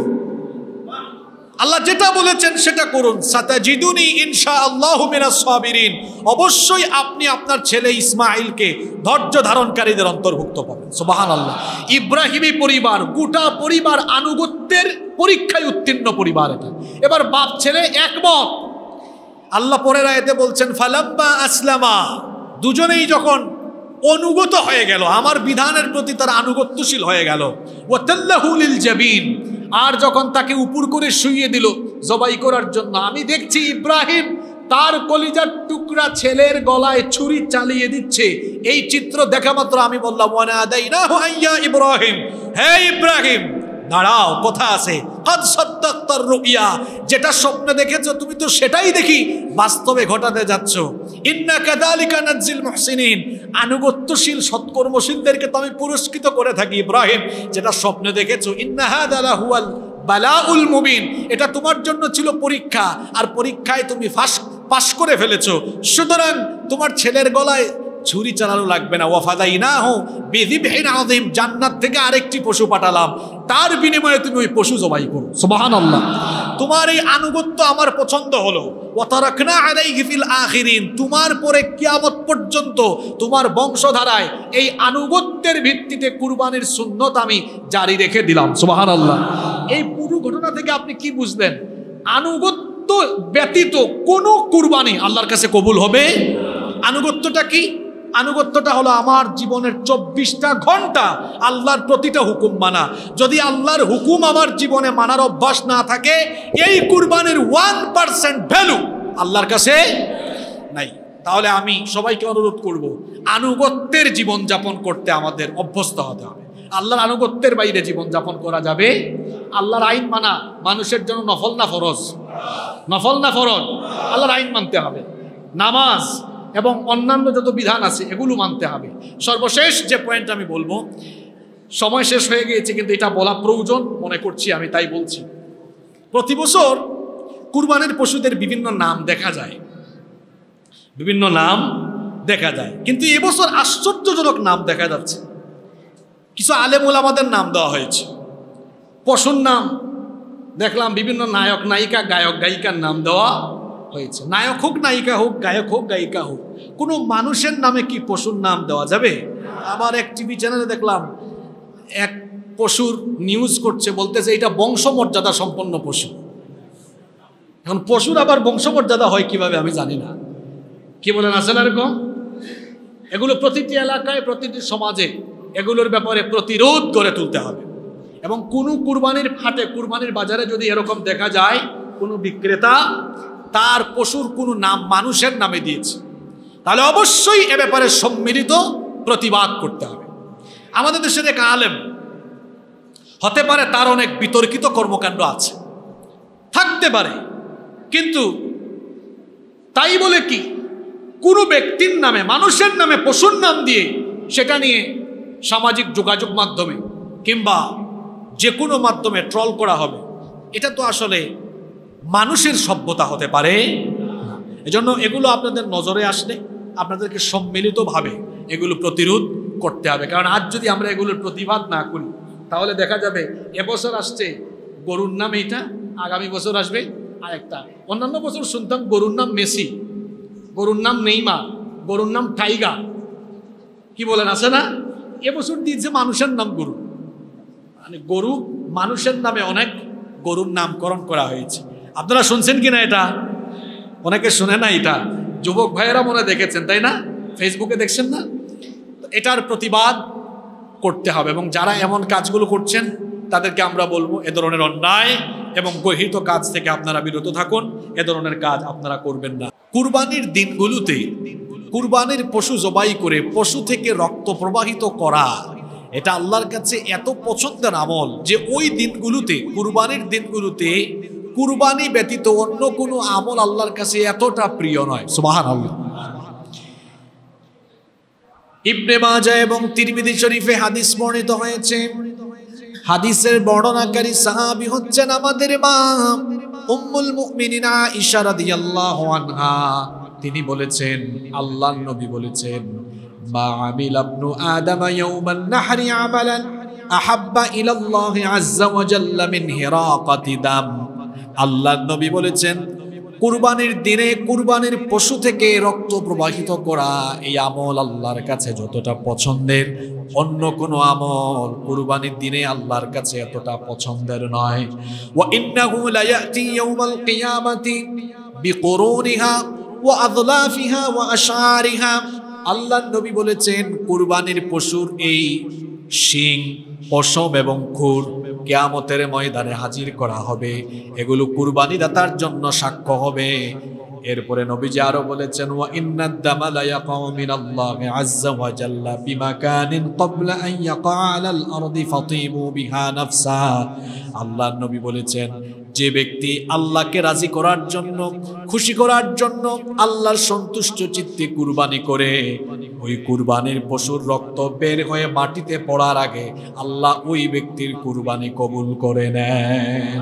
[SPEAKER 1] আল্লাহ যেটা বলেছেন সেটা করুন সাতাজিদুনি ইনশা আল্লাহ সাবিরিন অবশ্যই আপনি আপনার ছেলে ইসমাইলকে ধৈর্য ধারণকারীদের অন্তর্ভুক্ত পাবেন সোবাহান আল্লাহ ইব্রাহিমী পরিবার গোটা পরিবার আনুগত্যের পরীক্ষায় উত্তীর্ণ পরিবার এটা এবার বাপ ছেলে একমত আল্লাহ পরের আয়তে বলছেন ফালাম্বা আসলামা দুজনেই যখন অনুগত হয়ে গেল আমার বিধানের প্রতি তার আনুগত্যশীল হয়ে গেল ওয়াতাল্লাহুলিল জাবিন আর যখন তাকে উপর করে শুইয়ে দিল জবাই করার জন্য আমি দেখছি ইব্রাহিম তার কলিজার টুকরা ছেলের গলায় ছুরি চালিয়ে দিচ্ছে এই চিত্র দেখা মাত্র আমি বললাম ওয়ানা আদাই না ইব্রাহিম হে ইব্রাহিম দাঁড়াও কথা আছে কদ রুকিয়া যেটা স্বপ্নে দেখেছো তুমি তো সেটাই দেখি বাস্তবে ঘটাতে যাচ্ছ ইন্না কাদালিকা নাজিল মহসিনিন আনুগত্যশীল সৎকর্মশীলদেরকে তো আমি পুরস্কৃত করে থাকি ইব্রাহিম যেটা স্বপ্নে দেখেছো ইন্নাহাদ আলা হুয়াল বালাউল মুবিন এটা তোমার জন্য ছিল পরীক্ষা আর পরীক্ষায় তুমি ফাঁস পাশ করে ফেলেছো সুতরাং তোমার ছেলের গলায় ছুরি চালানো লাগবে না ওয়াফাদাই না হো বেদিবহীন আদিম জান্নাত থেকে আরেকটি পশু পাঠালাম তার বিনিময়ে তুমি ওই পশু জবাই করো সোবাহান আল্লাহ তোমার এই আনুগত্য আমার পছন্দ হলো তোমার পরে কিয়ামত পর্যন্ত তোমার বংশধারায় এই আনুগত্যের ভিত্তিতে কুরবানির সুন্নত আমি জারি রেখে দিলাম সোবাহান আল্লাহ এই পুরো ঘটনা থেকে আপনি কি বুঝলেন আনুগত্য ব্যতীত কোনো কুরবানি আল্লাহর কাছে কবুল হবে আনুগত্যটা কি আনুগত্যটা হলো আমার জীবনের চব্বিশটা ঘন্টা আল্লাহর প্রতিটা হুকুম মানা যদি আল্লাহর হুকুম আমার জীবনে মানার অভ্যাস না থাকে এই কুরবানির ওয়ান পার্সেন্ট ভ্যালু আল্লাহর কাছে নাই তাহলে আমি সবাইকে অনুরোধ করব আনুগত্যের জীবন যাপন করতে আমাদের অভ্যস্ত হতে হবে আল্লাহর আনুগত্যের বাইরে জীবন যাপন করা যাবে আল্লাহর আইন মানা মানুষের জন্য নফল না ফরজ নফল না ফরজ আল্লাহর আইন মানতে হবে নামাজ এবং অন্যান্য যত বিধান আছে এগুলো মানতে হবে সর্বশেষ যে পয়েন্ট আমি বলবো সময় শেষ হয়ে গিয়েছে কিন্তু এটা বলা প্রয়োজন মনে করছি আমি তাই বলছি প্রতি বছর কুরবানের পশুদের বিভিন্ন নাম দেখা যায় বিভিন্ন নাম দেখা যায় কিন্তু এবছর আশ্চর্যজনক নাম দেখা যাচ্ছে কিছু আলেমুল আমাদের নাম দেওয়া হয়েছে পশুর নাম দেখলাম বিভিন্ন নায়ক নায়িকা গায়ক গায়িকার নাম দেওয়া হয়েছে নায়ক হোক নায়িকা হোক গায়ক হোক গায়িকা হোক কোনো মানুষের নামে কি পশুর নাম দেওয়া যাবে আবার এক টিভি চ্যানেলে দেখলাম এক পশুর নিউজ করছে বলতেছে এটা বংশমর্যাদা সম্পন্ন পশু এখন পশুর আবার বংশমর্যাদা হয় কিভাবে আমি জানি না কি বলেন আসেন এরকম এগুলো প্রতিটি এলাকায় প্রতিটি সমাজে এগুলোর ব্যাপারে প্রতিরোধ গড়ে তুলতে হবে এবং কোনো কুরবানির ফাটে কুরবানির বাজারে যদি এরকম দেখা যায় কোনো বিক্রেতা তার পশুর কোনো নাম মানুষের নামে দিয়েছে তাহলে অবশ্যই এ ব্যাপারে সম্মিলিত প্রতিবাদ করতে হবে আমাদের দেশের এক আলেম হতে পারে তার অনেক বিতর্কিত কর্মকাণ্ড আছে থাকতে পারে কিন্তু তাই বলে কি কোনো ব্যক্তির নামে মানুষের নামে পশুর নাম দিয়ে সেটা নিয়ে সামাজিক যোগাযোগ মাধ্যমে কিংবা যে কোনো মাধ্যমে ট্রল করা হবে এটা তো আসলে মানুষের সভ্যতা হতে পারে এজন্য এগুলো আপনাদের নজরে আসলে আপনাদেরকে সম্মিলিতভাবে এগুলো প্রতিরোধ করতে হবে কারণ আজ যদি আমরা এগুলোর প্রতিবাদ না করি তাহলে দেখা যাবে এবছর আসছে গরুর নাম এইটা আগামী বছর আসবে আরেকটা অন্যান্য বছর শুনতাম গরুর নাম মেসি গরুর নাম নেইমা গরুর নাম টাইগা কি বলেন আছে না এবছর দিয়েছে মানুষের নাম গরু মানে গরু মানুষের নামে অনেক গরুর নামকরণ করা হয়েছে আপনারা শুনছেন কিনা এটা অনেকে শুনে না এটা যুবক ভাইয়েরা মনে দেখেছেন তাই না ফেসবুকে দেখছেন না এটার প্রতিবাদ করতে হবে এবং যারা এমন কাজগুলো করছেন তাদেরকে আমরা বলবো এ ধরনের অন্যায় এবং গহিত কাজ থেকে আপনারা বিরত থাকুন এ ধরনের কাজ আপনারা করবেন না কুরবানির দিনগুলোতে কুরবানির পশু জবাই করে পশু থেকে রক্ত প্রবাহিত করা এটা আল্লাহর কাছে এত পছন্দের আমল যে ওই দিনগুলোতে কুরবানির দিনগুলোতে কুরবানি ব্যতীত অন্য কোনো আমল আল্লাহর কাছে এতটা প্রিয় নয় সুবাহ আল্লাহ ইবনে মাজা এবং তিরমিদি শরীফে হাদিস বর্ণিত হয়েছে হাদিসের বর্ণনাকারী সাহাবি হচ্ছেন আমাদের মা উম্মুল মুমিনিনা ঈশা রাদিয়াল্লাহু আনহা তিনি বলেছেন আল্লাহর নবী বলেছেন মা আমিল ইবনু আদম ইয়াউমান নাহরি আমালান আহাব্বা ইলাল্লাহি আজ্জা ওয়া জাল্লা মিন হিরাকাতি দাম আল্লাহ নবী বলেছেন কুরবানির দিনে কুরবানির পশু থেকে রক্ত প্রবাহিত করা এই আমল আল্লাহর কাছে যতটা পছন্দের অন্য কোন আমল কুরবানির দিনে আল্লাহর কাছে এতটা পছন্দের নয় আল্লাহ নবী বলেছেন কুরবানির পশুর এই শিং পশম এবং খুর কেয়ামতের ময়দানে হাজির করা হবে এগুলো কুরবানি দাতার জন্য সাক্ষ্য হবে এরপরে নবীজি আরো বলেছেন ওয়া ইন্নাদ দামা লা ইয়াকাউ মিনাল্লাহি আজ্জা ওয়া জাল্লা বিমাকানিন ক্বাবলা আন ইয়াকা আলাল আরদি ফাতিমু বিহা নাফসা আল্লাহর নবী বলেছেন যে ব্যক্তি আল্লাহকে রাজি করার জন্য খুশি করার জন্য আল্লাহর সন্তুষ্ট চিত্তে কুরবানি করে ওই কুরবানির পশুর রক্ত বের হয়ে মাটিতে পড়ার আগে আল্লাহ ওই ব্যক্তির কুরবানি কবুল করে নেন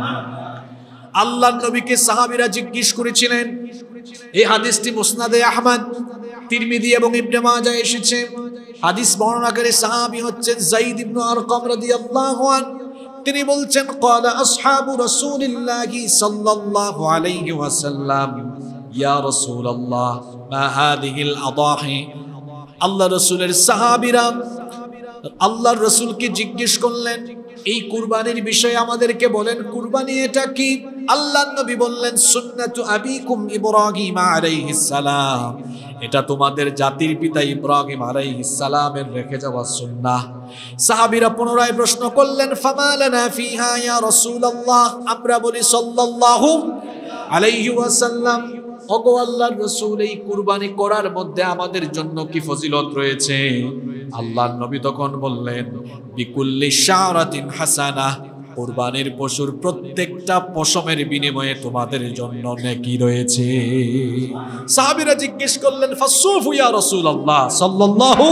[SPEAKER 1] আল্লাহ নবীকে সাহাবিরা জিজ্ঞেস করেছিলেন এই হাদিসটি মোসনাদে আহমদ তিরমিদি এবং ইবনে এসেছে হাদিস বর্ণনাকারী সাহাবি হচ্ছেন জাইদ ইবনু আরকাম রাদিয়াল্লাহু আনহু তিনি বলছেন কলা আসহাবু রাসূলিল্লাহি সাল্লাল্লাহু আলাইহি ওয়াসাল্লাম ইয়া রাসূলুল্লাহ মা হাদিহিল আদাহি আল্লাহ রসুলের সাহাবিরা আল্লাহর রসুলকে জিজ্ঞেস করলেন এই কুরবানির বিষয়ে আমাদেরকে বলেন কুরবানি এটা কি আল্লাহ নবী বললেন সুন্নাতু আবিকুম ইব্রাহিম আলাইহিস সালাম এটা তোমাদের জাতির পিতা ইব্রাহিম আলাইহিস সালামের রেখে যাওয়া সুন্নাহ সাহাবীরা পুনরায় প্রশ্ন করলেন ফামালানা ফিহা ইয়া রাসূলুল্লাহ আমরা বলি সাল্লাল্লাহু আলাইহি ওয়াসাল্লাম ওগো আল্লাহর রাসূল এই কুরবানি করার মধ্যে আমাদের জন্য কি ফজিলত রয়েছে আল্লাহর নবী তখন বললেন বিকুল্লি শারাতিন হাসানাহ কোরবানির পশুর প্রত্যেকটা পশমের বিনিময়ে তোমাদের জন্য নেকি রয়েছে সাহাবীরা জিজ্ঞেস করলেন ফাসুফ ইয়া রাসূলুল্লাহ সাল্লাল্লাহু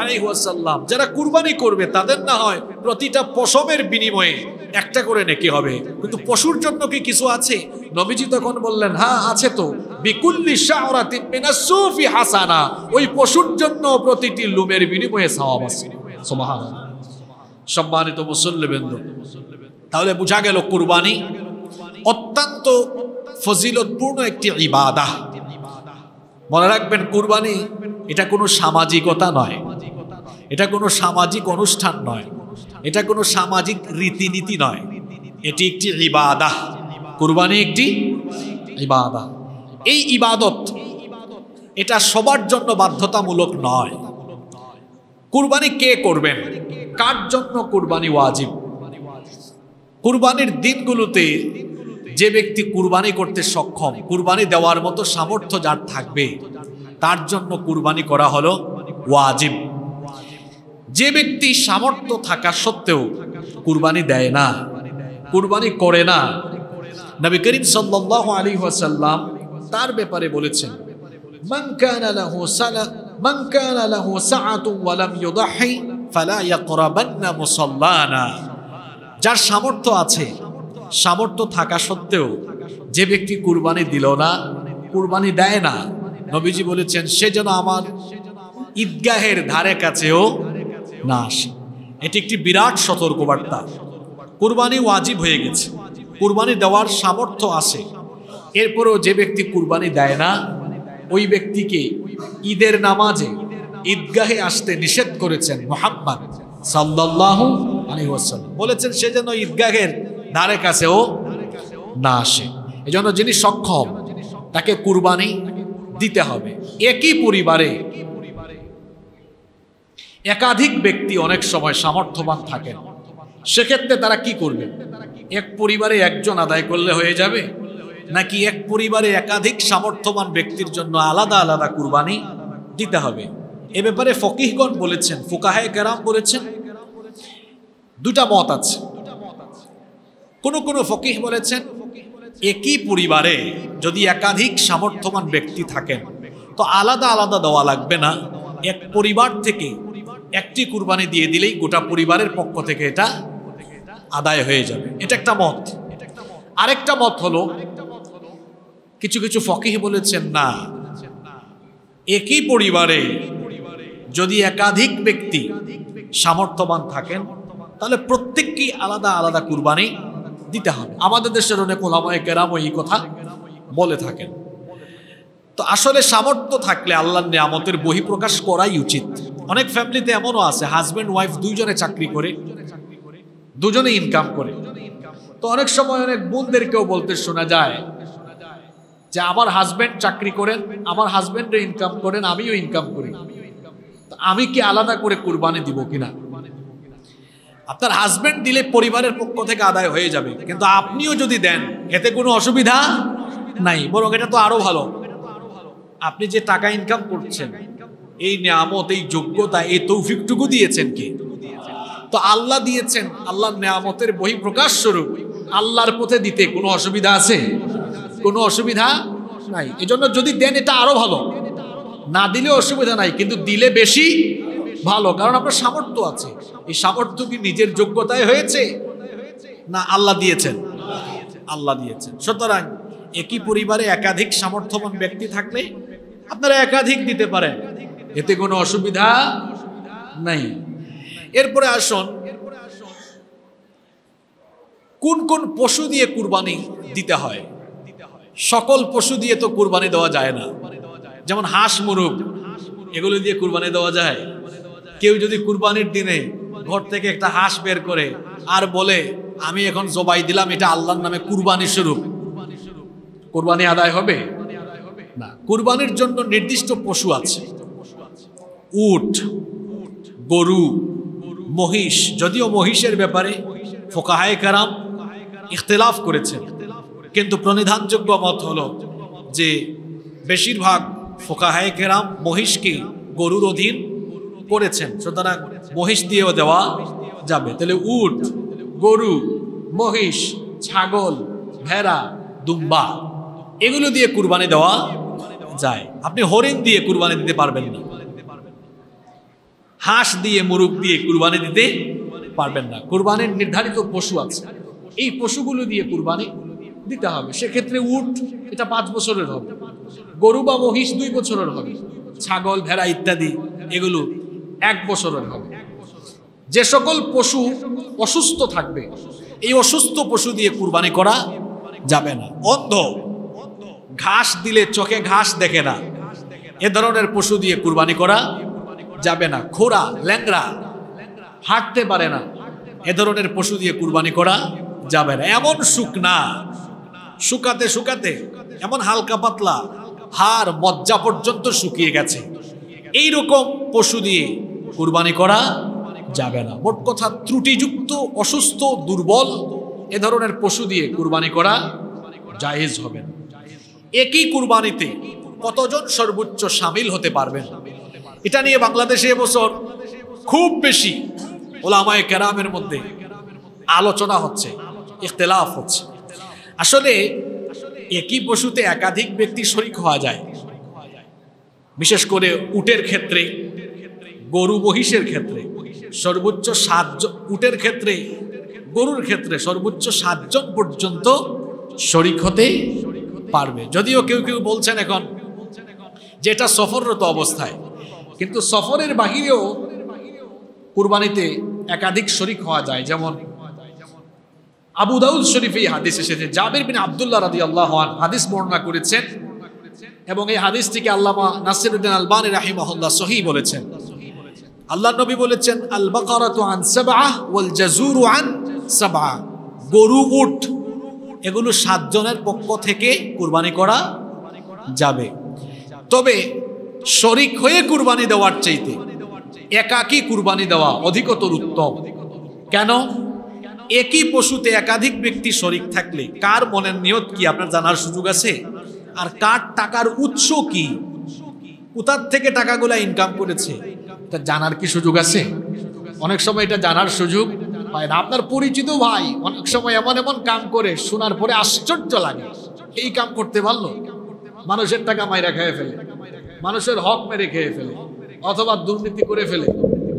[SPEAKER 1] আলাইহি ওয়াসাল্লাম যারা কুরবানি করবে তাদের না হয় প্রতিটা পশমের বিনিময়ে একটা করে নেকি হবে কিন্তু পশুর জন্য কি কিছু আছে নবীজি তখন বললেন হ্যাঁ আছে তো বিকুল্লি শাওরাতি মিনাস সুফি হাসানা ওই পশুর জন্য প্রতিটি লুমের বিনিময়ে সওয়াব আছে সুবহানাল্লাহ সম্মানিত মুসল্লিবৃন্দ তাহলে বোঝা গেল কুরবানি অত্যন্ত ফজিলতপূর্ণ একটি ইবাদা মনে রাখবেন কুরবানি এটা কোনো সামাজিকতা নয় এটা কোনো সামাজিক অনুষ্ঠান নয় এটা কোনো সামাজিক রীতিনীতি নয় এটি একটি ইবাদা কুরবানি একটি ইবাদা এই ইবাদত এটা সবার জন্য বাধ্যতামূলক নয় কুরবানি কে করবেন কার জন্য কুরবানি ওয়াজিব কুরবানির দিনগুলোতে যে ব্যক্তি কুরবানি করতে সক্ষম কুরবানি দেওয়ার মতো সামর্থ্য যার থাকবে তার জন্য কুরবানি করা হলো ওয়াজিব যে ব্যক্তি সামর্থ্য থাকা সত্ত্বেও কুরবানি দেয় না কুরবানি করে না নবী করিম সাল্লাল্লাহু আলাইহি ওয়াসাল্লাম তার ব্যাপারে বলেছেন মান কানা লাহু সালা মান কানা লাহু সাআতু ওয়া লাম ইউদাহি যার সামর্থ্য আছে সামর্থ্য থাকা সত্ত্বেও যে ব্যক্তি কুরবানি দিল না কুরবানি দেয় না নবীজি বলেছেন সে যেন আমার ঈদগাহের ধারে কাছেও না আসে এটি একটি বিরাট সতর্কবার্তা কুরবানি ওয়াজিব হয়ে গেছে কুরবানি দেওয়ার সামর্থ্য আছে এরপরেও যে ব্যক্তি কুরবানি দেয় না ওই ব্যক্তিকে ঈদের নামাজে ঈদগাহে আসতে নিষেধ করেছেন মোহাম্মদ সাল্লাহ আলী ওয়াসাল্লাম বলেছেন সে যেন ঈদগাহের কাছে কাছেও না আসে এজন্য যিনি সক্ষম তাকে কুরবানি দিতে হবে একই পরিবারে একাধিক ব্যক্তি অনেক সময় সামর্থ্যবান থাকেন সেক্ষেত্রে তারা কি করবে এক পরিবারে একজন আদায় করলে হয়ে যাবে নাকি এক পরিবারে একাধিক সামর্থ্যবান ব্যক্তির জন্য আলাদা আলাদা কুরবানি দিতে হবে এ ব্যাপারে ফকিহগণ বলেছেন ফুকাহে কেরাম বলেছেন দুটা মত আছে কোন কোন ফকিহ বলেছেন একই পরিবারে যদি একাধিক সামর্থ্যবান ব্যক্তি থাকেন তো আলাদা আলাদা দেওয়া লাগবে না এক পরিবার থেকে একটি কুরবানি দিয়ে দিলেই গোটা পরিবারের পক্ষ থেকে এটা আদায় হয়ে যাবে এটা একটা মত আরেকটা মত হলো কিছু কিছু ফকিহ বলেছেন না একই পরিবারে যদি একাধিক ব্যক্তি সামর্থ্যবান থাকেন তাহলে প্রত্যেককেই আলাদা আলাদা কুরবানি দিতে হবে আমাদের দেশের অনেক ওলামায় কেরাম এই কথা বলে থাকেন তো আসলে সামর্থ্য থাকলে আল্লাহ নিয়ামতের বহিঃপ্রকাশ করাই উচিত অনেক ফ্যামিলিতে এমনও আছে হাজব্যান্ড ওয়াইফ দুইজনে চাকরি করে দুজনে ইনকাম করে তো অনেক সময় অনেক বোনদেরকেও বলতে শোনা যায় যে আমার হাজব্যান্ড চাকরি করেন আমার হাজব্যান্ডও ইনকাম করেন আমিও ইনকাম করি আমি কি আলাদা করে কুরবানি দিব কিনা আপনার হাজব্যান্ড দিলে পরিবারের পক্ষ থেকে আদায় হয়ে যাবে কিন্তু আপনিও যদি দেন এতে কোনো অসুবিধা নাই বরং এটা তো আরো ভালো আপনি যে টাকা ইনকাম করছেন এই নিয়ামত এই যোগ্যতা এই তৌফিকটুকু দিয়েছেন কি তো আল্লাহ দিয়েছেন আল্লাহর নিয়ামতের বহি প্রকাশ স্বরূপ আল্লাহর পথে দিতে কোনো অসুবিধা আছে কোনো অসুবিধা নাই এজন্য যদি দেন এটা আরো ভালো না দিলে অসুবিধা নাই কিন্তু দিলে বেশি ভালো কারণ আপনার সামর্থ্য আছে এই সামর্থ্য কি নিজের যোগ্যতায় হয়েছে না আল্লাহ দিয়েছেন আল্লাহ দিয়েছেন সুতরাং একই পরিবারে একাধিক সামর্থ্যবান ব্যক্তি থাকলে আপনারা একাধিক দিতে পারেন এতে কোনো অসুবিধা নাই এরপরে আসুন কোন কোন পশু দিয়ে কুরবানি দিতে হয় সকল পশু দিয়ে তো কুরবানি দেওয়া যায় না যেমন হাঁস মুরগ এগুলো দিয়ে কুরবানি দেওয়া যায় কেউ যদি কুরবানির দিনে ঘর থেকে একটা হাঁস বের করে আর বলে আমি এখন জবাই দিলাম এটা আল্লাহর নামে কুরবানি স্বরূপ কুরবানি আদায় হবে না কুরবানির জন্য নির্দিষ্ট পশু আছে উট গরু মহিষ যদিও মহিষের ব্যাপারে ফোকাহায় কারাম ইতলাফ করেছেন কিন্তু প্রণিধানযোগ্য মত হল যে বেশিরভাগ ফোকাহায় কেরাম মহিষকে গরুর অধীন করেছেন সুতরাং মহিষ দিয়েও দেওয়া যাবে তাহলে উট গরু মহিষ ছাগল ভেড়া দুম্বা এগুলো দিয়ে কুরবানি দেওয়া যায় আপনি হরিণ দিয়ে কুরবানি দিতে পারবেন না হাঁস দিয়ে মুরুখ দিয়ে কুরবানি দিতে পারবেন না কুরবানির নির্ধারিত পশু আছে এই পশুগুলো দিয়ে কুরবানি দিতে হবে সেক্ষেত্রে উট এটা পাঁচ বছরের হবে গরু বা মহিষ দুই বছরের হবে ছাগল ভেড়া ইত্যাদি এগুলো এক বছরের হবে যে সকল পশু অসুস্থ থাকবে এই অসুস্থ পশু দিয়ে কুরবানি করা যাবে না অন্ধ ঘাস দিলে চোখে ঘাস দেখে না এ ধরনের পশু দিয়ে কুরবানি করা যাবে না খোরা ল্যাংরা হাঁটতে পারে না এ ধরনের পশু দিয়ে কুরবানি করা যাবে না এমন শুকনা শুকাতে শুকাতে এমন হালকা পাতলা হার মজ্জা পর্যন্ত শুকিয়ে গেছে এই রকম পশু দিয়ে কুরবানি করা যাবে না মোট কথা ত্রুটিযুক্ত অসুস্থ দুর্বল এ ধরনের পশু দিয়ে কুরবানি করা জায়েজ হবে না একই কুরবানিতে কতজন সর্বোচ্চ সামিল হতে পারবেন এটা নিয়ে বাংলাদেশে এবছর খুব বেশি ওলামায় কেরামের মধ্যে আলোচনা হচ্ছে ইখতলাফ হচ্ছে আসলে একই পশুতে একাধিক ব্যক্তি শরিক হওয়া যায় বিশেষ করে উটের ক্ষেত্রে গরু মহিষের ক্ষেত্রে সর্বোচ্চ সাতজন উটের ক্ষেত্রে গরুর ক্ষেত্রে সর্বোচ্চ সাতজন পর্যন্ত শরিক হতে পারবে যদিও কেউ কেউ বলছেন এখন যেটা সফররত অবস্থায় কিন্তু সফরের বাহিরেও কুরবানিতে একাধিক শরিক হওয়া যায় যেমন আবু দাউদ শরীফ এই হাদিস এসেছে জাবির বিন আবদুল্লাহ রাদি আল্লাহ হাদিস বর্ণনা করেছেন এবং এই হাদিসটিকে আল্লামা নাসিরুদ্দিন আলবানি রাহিমহল্লা সহি বলেছেন আল্লাহ নবী বলেছেন আল বাকারাতু আন সাবা ওয়াল জাজুরু আন সাবা গরু উট এগুলো সাতজনের পক্ষ থেকে কুরবানি করা যাবে তবে শরিক হয়ে কুরবানি দেওয়ার চাইতে একাকী কুরবানি দেওয়া অধিকতর উত্তম কেন একই পশুতে একাধিক ব্যক্তি শরিক থাকলে কার মনের নিয়ত কি আপনার জানার সুযোগ আছে আর কার টাকার উৎস কি কোথার থেকে টাকাগুলা ইনকাম করেছে তা জানার কি সুযোগ আছে অনেক সময় এটা জানার সুযোগ পায় না আপনার পরিচিত ভাই অনেক সময় এমন এমন কাম করে শোনার পরে আশ্চর্য লাগে এই কাম করতে পারলো মানুষের টাকা মাইরা খেয়ে ফেলে মানুষের হক মেরে খেয়ে ফেলে অথবা দুর্নীতি করে ফেলে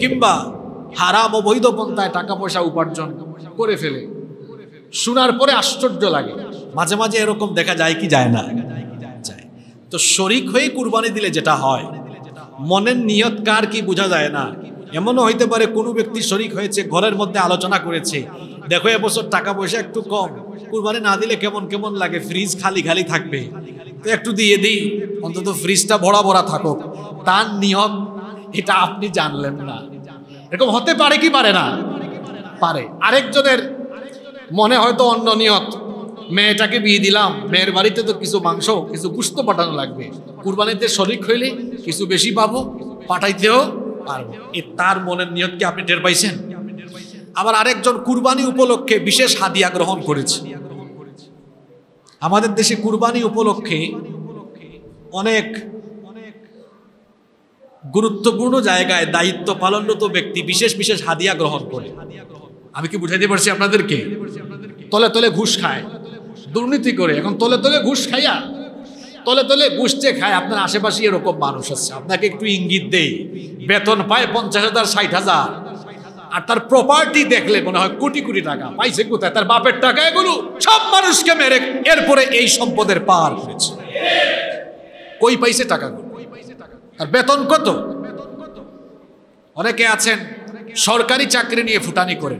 [SPEAKER 1] কিংবা হারাম অবৈধ পন্থায় টাকা পয়সা উপার্জন করে ফেলে শোনার পরে আশ্চর্য লাগে মাঝে মাঝে এরকম দেখা যায় কি যায় না তো শরিক হয়ে কুরবানি দিলে যেটা হয় মনের নিয়ত কার কি বোঝা যায় না এমনও হইতে পারে কোনো ব্যক্তি শরিক হয়েছে ঘরের মধ্যে আলোচনা করেছে দেখো এবছর টাকা পয়সা একটু কম কুরবানি না দিলে কেমন কেমন লাগে ফ্রিজ খালি খালি থাকবে তো একটু দিয়ে দিই অন্তত ফ্রিজটা ভরা ভরা থাকুক তার নিয়ম এটা আপনি জানলেন না এরকম হতে পারে কি পারে না পারে আরেকজনের মনে হয়তো অন্য নিয়ত মেয়েটাকে বিয়ে দিলাম মেয়ের বাড়িতে তো কিছু মাংস কিছু কুস্ত পাঠানো লাগবে কুরবানিতে শরিক হইলে কিছু বেশি পাবো পাঠাইতেও পারবো এ তার মনের নিয়ত কি আপনি টের পাইছেন আবার আরেকজন কুরবানি উপলক্ষে বিশেষ হাদিয়া গ্রহণ করেছে আমাদের দেশে কুরবানি উপলক্ষে অনেক গুরুত্বপূর্ণ জায়গায় দায়িত্ব পালনরত ব্যক্তি বিশেষ বিশেষ হাদিয়া গ্রহণ করে আমি কি বুঝাইতে পারছি আপনাদেরকে তলে তলে ঘুষ খায় দুর্নীতি করে এখন তলে তলে ঘুষ খাইয়া তলে তলে ঘুষ যে খায় আপনার আশেপাশে এরকম মানুষ আছে আপনাকে একটু ইঙ্গিত দেই বেতন পায় পঞ্চাশ হাজার ষাট হাজার আর তার প্রপার্টি দেখলে মনে হয় কোটি কোটি টাকা পাইছে কোথায় তার বাপের টাকা এগুলো সব মানুষকে মেরে এরপরে এই সম্পদের পার হয়েছে কই পাইছে টাকাগুলো আর বেতন কত অনেকে আছেন সরকারি চাকরি নিয়ে ফুটানি করেন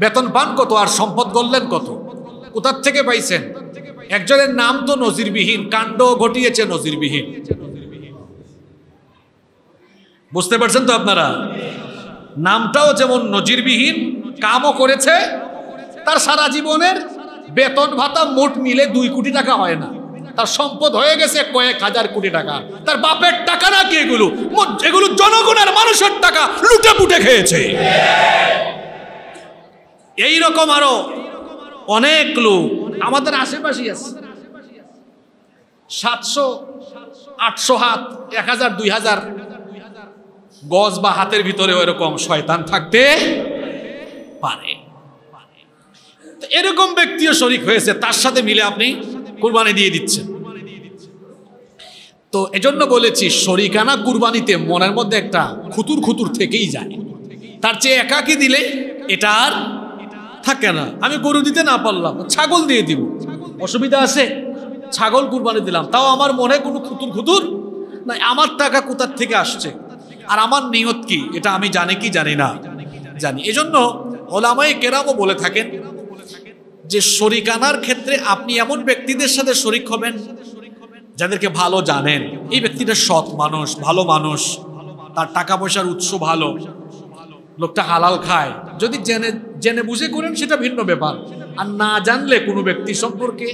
[SPEAKER 1] বেতন পান কত আর সম্পদ গড়লেন কত কোথার থেকে পাইছেন একজনের নাম তো নজিরবিহীন কাণ্ড ঘটিয়েছে নজিরবিহীন বুঝতে পারছেন তো আপনারা নামটাও যেমন নজিরবিহীন কামও করেছে তার সারা জীবনের বেতন ভাতা মোট মিলে দুই কোটি টাকা হয় না তার সম্পদ হয়ে গেছে কয়েক হাজার কোটি টাকা তার বাপের টাকা নাকি এগুলো এগুলো জনগণের মানুষের টাকা লুটে পুটে খেয়েছে এই রকম আরো অনেক লোক আমাদের আশেপাশে আছে সাতশো আটশো হাত এক হাজার দুই হাজার গজ বা হাতের ভিতরে ওইরকম শয়তান থাকতে পারে এরকম ব্যক্তিও শরিক হয়েছে তার সাথে মিলে আপনি কুরবানি দিয়ে দিচ্ছেন তো এজন্য বলেছি শরিকানা কুরবানিতে মনের মধ্যে একটা খুতুর খুতুর থেকেই যায় তার চেয়ে একাকি দিলে এটার থাকে না আমি গরু দিতে না পারলাম ছাগল দিয়ে দিব অসুবিধা আছে ছাগল কুরবানি দিলাম তাও আমার মনে কোনো খুতুর খুতুর না আমার টাকা কোথার থেকে আসছে আর আমার নিয়ত কি এটা আমি জানি কি জানি না জানি এজন্য ওলামাই কেরামও বলে থাকেন যে শরিকানার ক্ষেত্রে আপনি এমন ব্যক্তিদের সাথে শরিক হবেন যাদেরকে ভালো জানেন এই ব্যক্তিটা সৎ মানুষ ভালো মানুষ তার টাকা পয়সার উৎস ভালো লোকটা হালাল খায় যদি জেনে জেনে বুঝে করেন সেটা ভিন্ন ব্যাপার আর না জানলে কোনো ব্যক্তি সম্পর্কে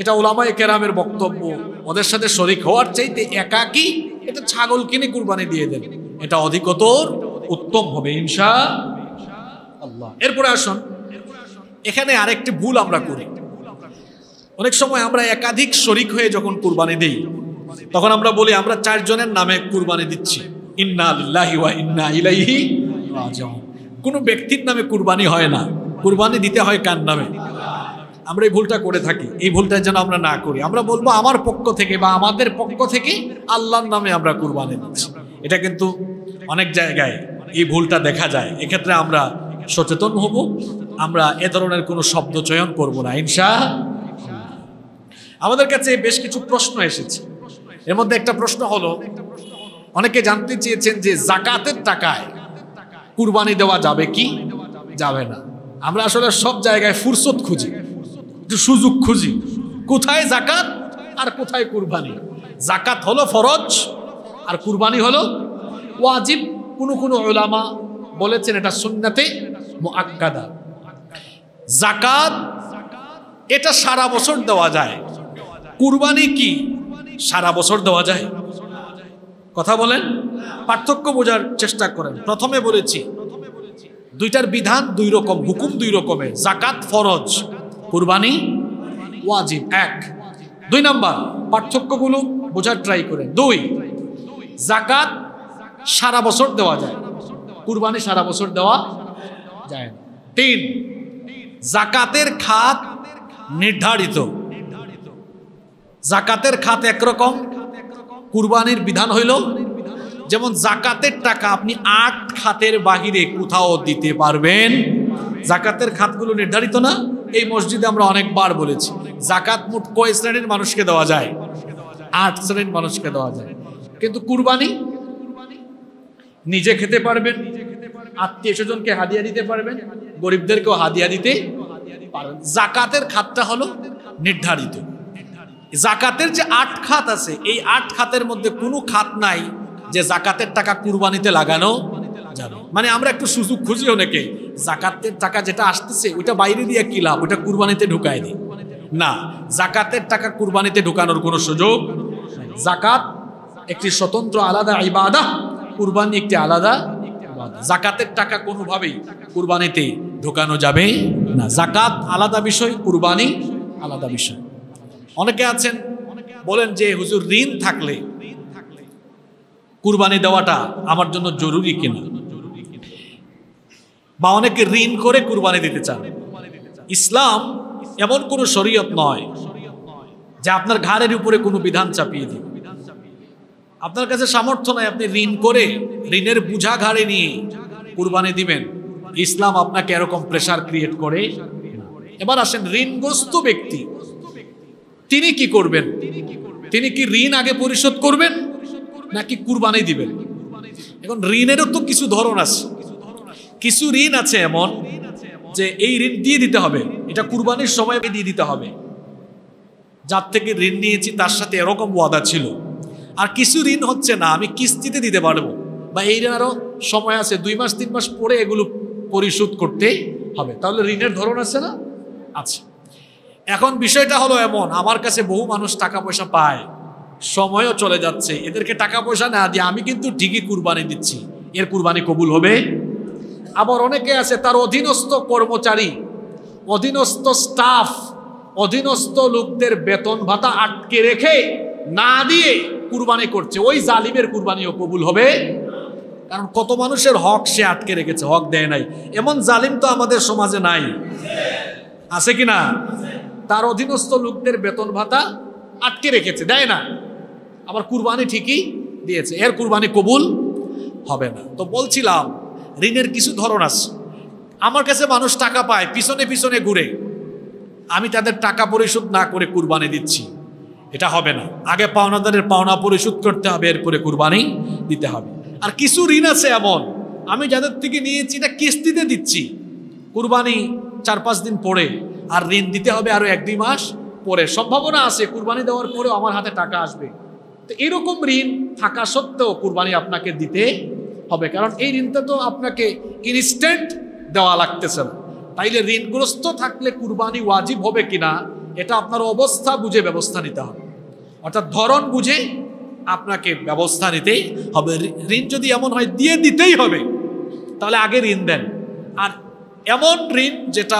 [SPEAKER 1] এটা ওলামায় একেরামের বক্তব্য ওদের সাথে শরিক হওয়ার চাইতে একাকি এটা ছাগল কিনে কুরবানি দিয়ে দেন এটা অধিকতর উত্তম হবে হিংসা আল্লাহ এরপরে আসুন এখানে আরেকটি ভুল আমরা করি অনেক সময় আমরা একাধিক শরিক হয়ে যখন কুরবানি দিই তখন আমরা বলি আমরা চারজনের নামে কুরবানি দিচ্ছি ইন্না আল্লাহি ওয়া ইন্না ইলাইহি কোনো ব্যক্তির নামে কুরবানি হয় না কুরবানি দিতে হয় কার নামে আমরা এই ভুলটা করে থাকি এই ভুলটা যেন আমরা না করি আমরা বলবো আমার পক্ষ থেকে বা আমাদের পক্ষ থেকে আল্লাহর নামে আমরা কুরবানি দিচ্ছি এটা কিন্তু অনেক জায়গায় এই ভুলটা দেখা যায় এক্ষেত্রে আমরা সচেতন হব আমরা এ ধরনের কোনো শব্দ চয়ন করবো না ইনশা আমাদের কাছে বেশ কিছু প্রশ্ন এসেছে এর মধ্যে একটা প্রশ্ন হলো অনেকে জানতে চেয়েছেন যে জাকাতের টাকায় কুরবানি দেওয়া যাবে কি যাবে না আমরা আসলে সব জায়গায় ফুরসত খুঁজি সুযোগ খুঁজি কোথায় জাকাত আর কোথায় কুরবানি জাকাত হলো ফরজ আর কুরবানি হলো ওয়াজিব কোনো কোনো ওলামা বলেছেন এটা সুন্নাতে মোয়াক্কাদা জাকাত এটা সারা বছর দেওয়া যায় কুরবানি কি সারা বছর দেওয়া যায় কথা বলেন পার্থক্য বোঝার চেষ্টা করেন প্রথমে বলেছি দুইটার বিধান দুই রকম হুকুম দুই রকমের জাকাত ফরজ কুরবানি ওয়াজিব এক দুই নাম্বার পার্থক্যগুলো বোঝার ট্রাই করেন দুই জাকাত সারা বছর দেওয়া যায় কুরবানি সারা বছর দেওয়া যায় না তিন জাকাতের খাত নির্ধারিত জাকাতের খাত একরকম কুরবানির বিধান হইল যেমন জাকাতের টাকা আপনি আট খাতের বাহিরে কোথাও দিতে পারবেন জাকাতের খাতগুলো নির্ধারিত না এই মসজিদে আমরা অনেকবার বলেছি জাকাত মোট কয় শ্রেণীর মানুষকে দেওয়া যায় আট শ্রেণীর মানুষকে দেওয়া যায় কিন্তু কুরবানি নিজে খেতে পারবেন আত্মীয় স্বজনকে হাদিয়া দিতে পারবেন গরিবদেরকেও হাদিয়া দিতে পারবেন জাকাতের খাতটা হলো নির্ধারিত জাকাতের যে আট খাত আছে এই আট খাতের মধ্যে কোনো খাত নাই যে জাকাতের টাকা কুরবানিতে লাগানো যাবে মানে আমরা একটু সুযোগ খুঁজি অনেকে জাকাতের টাকা যেটা আসতেছে ওইটা বাইরে দিয়ে কি লাভ ওটা কুরবানিতে ঢুকায় দিই না জাকাতের টাকা কুরবানিতে ঢুকানোর কোনো সুযোগ জাকাত একটি স্বতন্ত্র আলাদা ইবাদা কুরবানি একটি আলাদা জাকাতের টাকা কোনোভাবেই কুরবানিতে ঢোকানো যাবে না জাকাত আলাদা বিষয় কুরবানি আলাদা বিষয় অনেকে আছেন বলেন যে হুজুর ঋণ থাকলে কুরবানি দেওয়াটা আমার জন্য জরুরি কিনা বা অনেকে ঋণ করে কুরবানি দিতে চান ইসলাম এমন কোনো শরীয়ত নয় যে আপনার ঘাড়ের উপরে কোনো বিধান চাপিয়ে দিবে আপনার কাছে সামর্থ্য নাই আপনি ঋণ করে ঋণের বোঝা ঘাড়ে নিয়ে কুরবানি দিবেন ইসলাম আপনাকে এরকম প্রেশার ক্রিয়েট করে এবার আসেন ঋণগ্রস্ত ব্যক্তি তিনি কি করবেন তিনি কি ঋণ আগে পরিশোধ করবেন নাকি কুরবানি দিবেন এখন ঋণেরও তো কিছু ধরন আছে কিছু ঋণ আছে এমন যে এই ঋণ দিয়ে দিতে হবে এটা কুরবানির সময় দিয়ে দিতে হবে যার থেকে ঋণ নিয়েছি তার সাথে এরকম ওয়াদা ছিল আর কিছু ঋণ হচ্ছে না আমি কিস্তিতে দিতে পারবো বা এই ঋণ আরও সময় আছে দুই মাস তিন মাস পরে এগুলো পরিশোধ করতে হবে তাহলে ঋণের ধরন আছে না আচ্ছা এখন বিষয়টা হলো এমন আমার কাছে বহু মানুষ টাকা পয়সা পায় সময়ও চলে যাচ্ছে এদেরকে টাকা পয়সা না দিয়ে আমি কিন্তু ঠিকই কুরবানি দিচ্ছি এর কুরবানি কবুল হবে আবার অনেকে আছে তার অধীনস্থ কর্মচারী অধীনস্থ স্টাফ অধীনস্থ লোকদের বেতন ভাতা আটকে রেখে না দিয়ে কুরবানি করছে ওই জালিমের কুরবানিও কবুল হবে কারণ কত মানুষের হক সে আটকে রেখেছে হক দেয় নাই এমন জালিম তো আমাদের সমাজে নাই আছে কি না তার অধীনস্থ লোকদের বেতন ভাতা আটকে রেখেছে দেয় না আবার কুরবানি ঠিকই দিয়েছে এর কুরবানি কবুল হবে না তো বলছিলাম ঋণের কিছু ধরন আছে আমার কাছে মানুষ টাকা পায় পিছনে পিছনে ঘুরে আমি তাদের টাকা পরিশোধ না করে কুরবানি দিচ্ছি এটা হবে না আগে পাওনাদারের পাওনা পরিশোধ করতে হবে এরপরে কুরবানি দিতে হবে আর কিছু ঋণ আছে এমন আমি যাদের থেকে নিয়েছি এটা কিস্তিতে দিচ্ছি কুরবানি চার পাঁচ দিন পরে আর ঋণ দিতে হবে আরও এক দুই মাস পরে সম্ভাবনা আছে কুরবানি দেওয়ার পরেও আমার হাতে টাকা আসবে তো এরকম ঋণ থাকা সত্ত্বেও কুরবানি আপনাকে দিতে হবে কারণ এই ঋণটা তো আপনাকে ইনস্ট্যান্ট দেওয়া লাগতেছে না তাইলে ঋণগ্রস্ত থাকলে কুরবানি ওয়াজিব হবে কিনা এটা আপনার অবস্থা বুঝে ব্যবস্থা নিতে হবে অর্থাৎ ধরন বুঝে আপনাকে ব্যবস্থা নিতেই হবে ঋণ যদি এমন হয় দিয়ে দিতেই হবে তাহলে আগে ঋণ দেন আর এমন ঋণ যেটা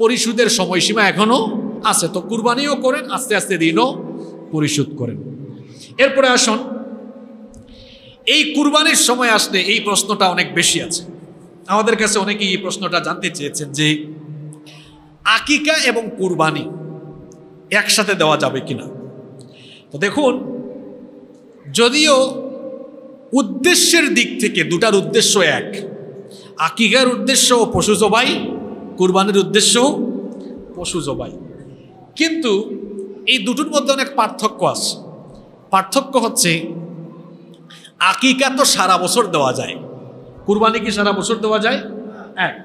[SPEAKER 1] পরিশোধের সময়সীমা এখনও আছে তো কুরবানিও করেন আস্তে আস্তে ঋণও পরিশোধ করেন এরপরে আসুন এই কুরবানির সময় আসলে এই প্রশ্নটা অনেক বেশি আছে আমাদের কাছে অনেকেই এই প্রশ্নটা জানতে চেয়েছেন যে আকিকা এবং কুরবানি একসাথে দেওয়া যাবে কিনা তো দেখুন যদিও উদ্দেশ্যের দিক থেকে দুটার উদ্দেশ্য এক আকিকার উদ্দেশ্য পশু জবাই কোরবানির উদ্দেশ্য পশু জবাই কিন্তু এই দুটোর মধ্যে অনেক পার্থক্য আছে পার্থক্য হচ্ছে আকিকা তো সারা বছর দেওয়া যায় কুরবানি কি সারা বছর দেওয়া যায় এক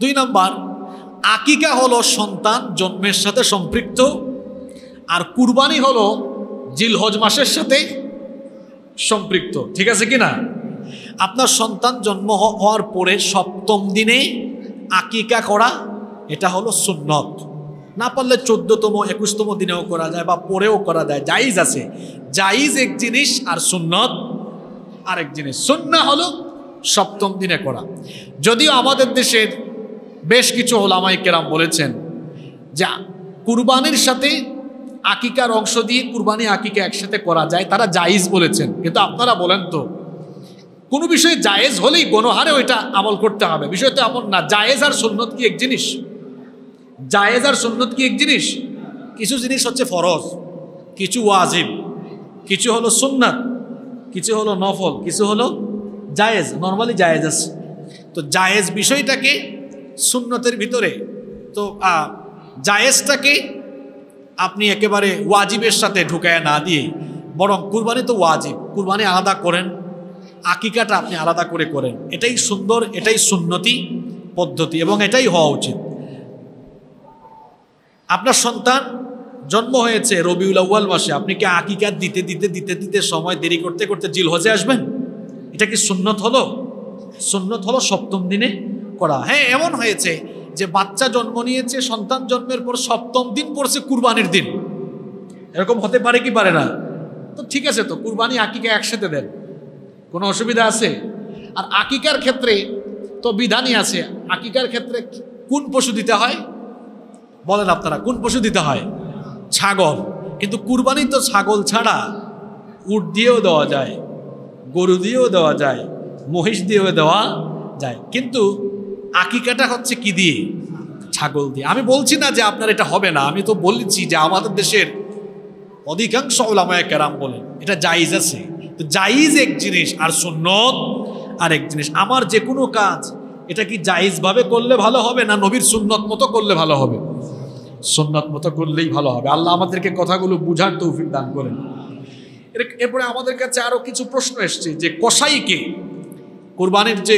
[SPEAKER 1] দুই নম্বর আকিকা হলো সন্তান জন্মের সাথে সম্পৃক্ত আর কুরবানি হলো জিলহজ মাসের সাথে সম্পৃক্ত ঠিক আছে কি না আপনার সন্তান জন্ম হওয়ার পরে সপ্তম দিনে আকিকা করা এটা হলো সুন্নত না পারলে চোদ্দতম একুশতম দিনেও করা যায় বা পরেও করা যায় জাইজ আছে জাইজ এক জিনিস আর সুন্নত আরেক জিনিস সুন্না হলো সপ্তম দিনে করা যদিও আমাদের দেশের বেশ কিছু ওলামাই কেরাম বলেছেন যা কুরবানির সাথে আকিকার অংশ দিয়ে কুরবানি আকিকা একসাথে করা যায় তারা জাইজ বলেছেন কিন্তু আপনারা বলেন তো কোনো বিষয়ে জায়েজ হলেই গণহারে ওইটা আমল করতে হবে বিষয়টা এমন না জায়েজ আর সুন্নত কি এক জিনিস জায়েজ আর সুন্নত কি এক জিনিস কিছু জিনিস হচ্ছে ফরজ কিছু ওয়াজিব কিছু হলো সন্ন্যত কিছু হলো নফল কিছু হলো জায়েজ নর্মালি জায়েজ আছে তো জায়েজ বিষয়টাকে সুন্নতের ভিতরে তো জায়েজটাকে আপনি একেবারে ওয়াজিবের সাথে ঢুকায় না দিয়ে বরং কুরবানি তো ওয়াজিব কুরবানি আলাদা করেন আকিকাটা আপনি আলাদা করে করেন এটাই সুন্দর এটাই সুন্নতি পদ্ধতি এবং এটাই হওয়া উচিত আপনার সন্তান জন্ম হয়েছে রবিউল আউ্য়াল মাসে আপনি কি আকিকা দিতে দিতে দিতে দিতে সময় দেরি করতে করতে জিল হজে আসবেন এটা কি সুন্নত হলো সুন্নত হলো সপ্তম দিনে করা হ্যাঁ এমন হয়েছে যে বাচ্চা জন্ম নিয়েছে সন্তান জন্মের পর সপ্তম দিন পড়ছে কুরবানির দিন এরকম হতে পারে কি পারে না তো ঠিক আছে তো কুরবানি আকিকে একসাথে দেন কোনো অসুবিধা আছে আর আকিকার ক্ষেত্রে তো বিধানই আছে আকিকার ক্ষেত্রে কোন পশু দিতে হয় বলেন আপনারা কোন পশু দিতে হয় ছাগল কিন্তু কুরবানি তো ছাগল ছাড়া উট দিয়েও দেওয়া যায় গরু দিয়েও দেওয়া যায় মহিষ দিয়েও দেওয়া যায় কিন্তু আকিকাটা হচ্ছে কি দিয়ে ছাগল দিয়ে আমি বলছি না যে আপনার এটা হবে না আমি তো বলছি যে আমাদের দেশের অধিকাংশ ওলামায় কেরাম বলেন এটা জাইজ আছে তো জাইজ এক জিনিস আর সুন্নত আরেক জিনিস আমার যে কোনো কাজ এটা কি জাইজভাবে করলে ভালো হবে না নবীর সুন্নত মতো করলে ভালো হবে সুন্নত মতো করলেই ভালো হবে আল্লাহ আমাদেরকে কথাগুলো বুঝার তৌফিক দান করেন এরপরে আমাদের কাছে আরও কিছু প্রশ্ন এসছে যে কসাইকে কোরবানের যে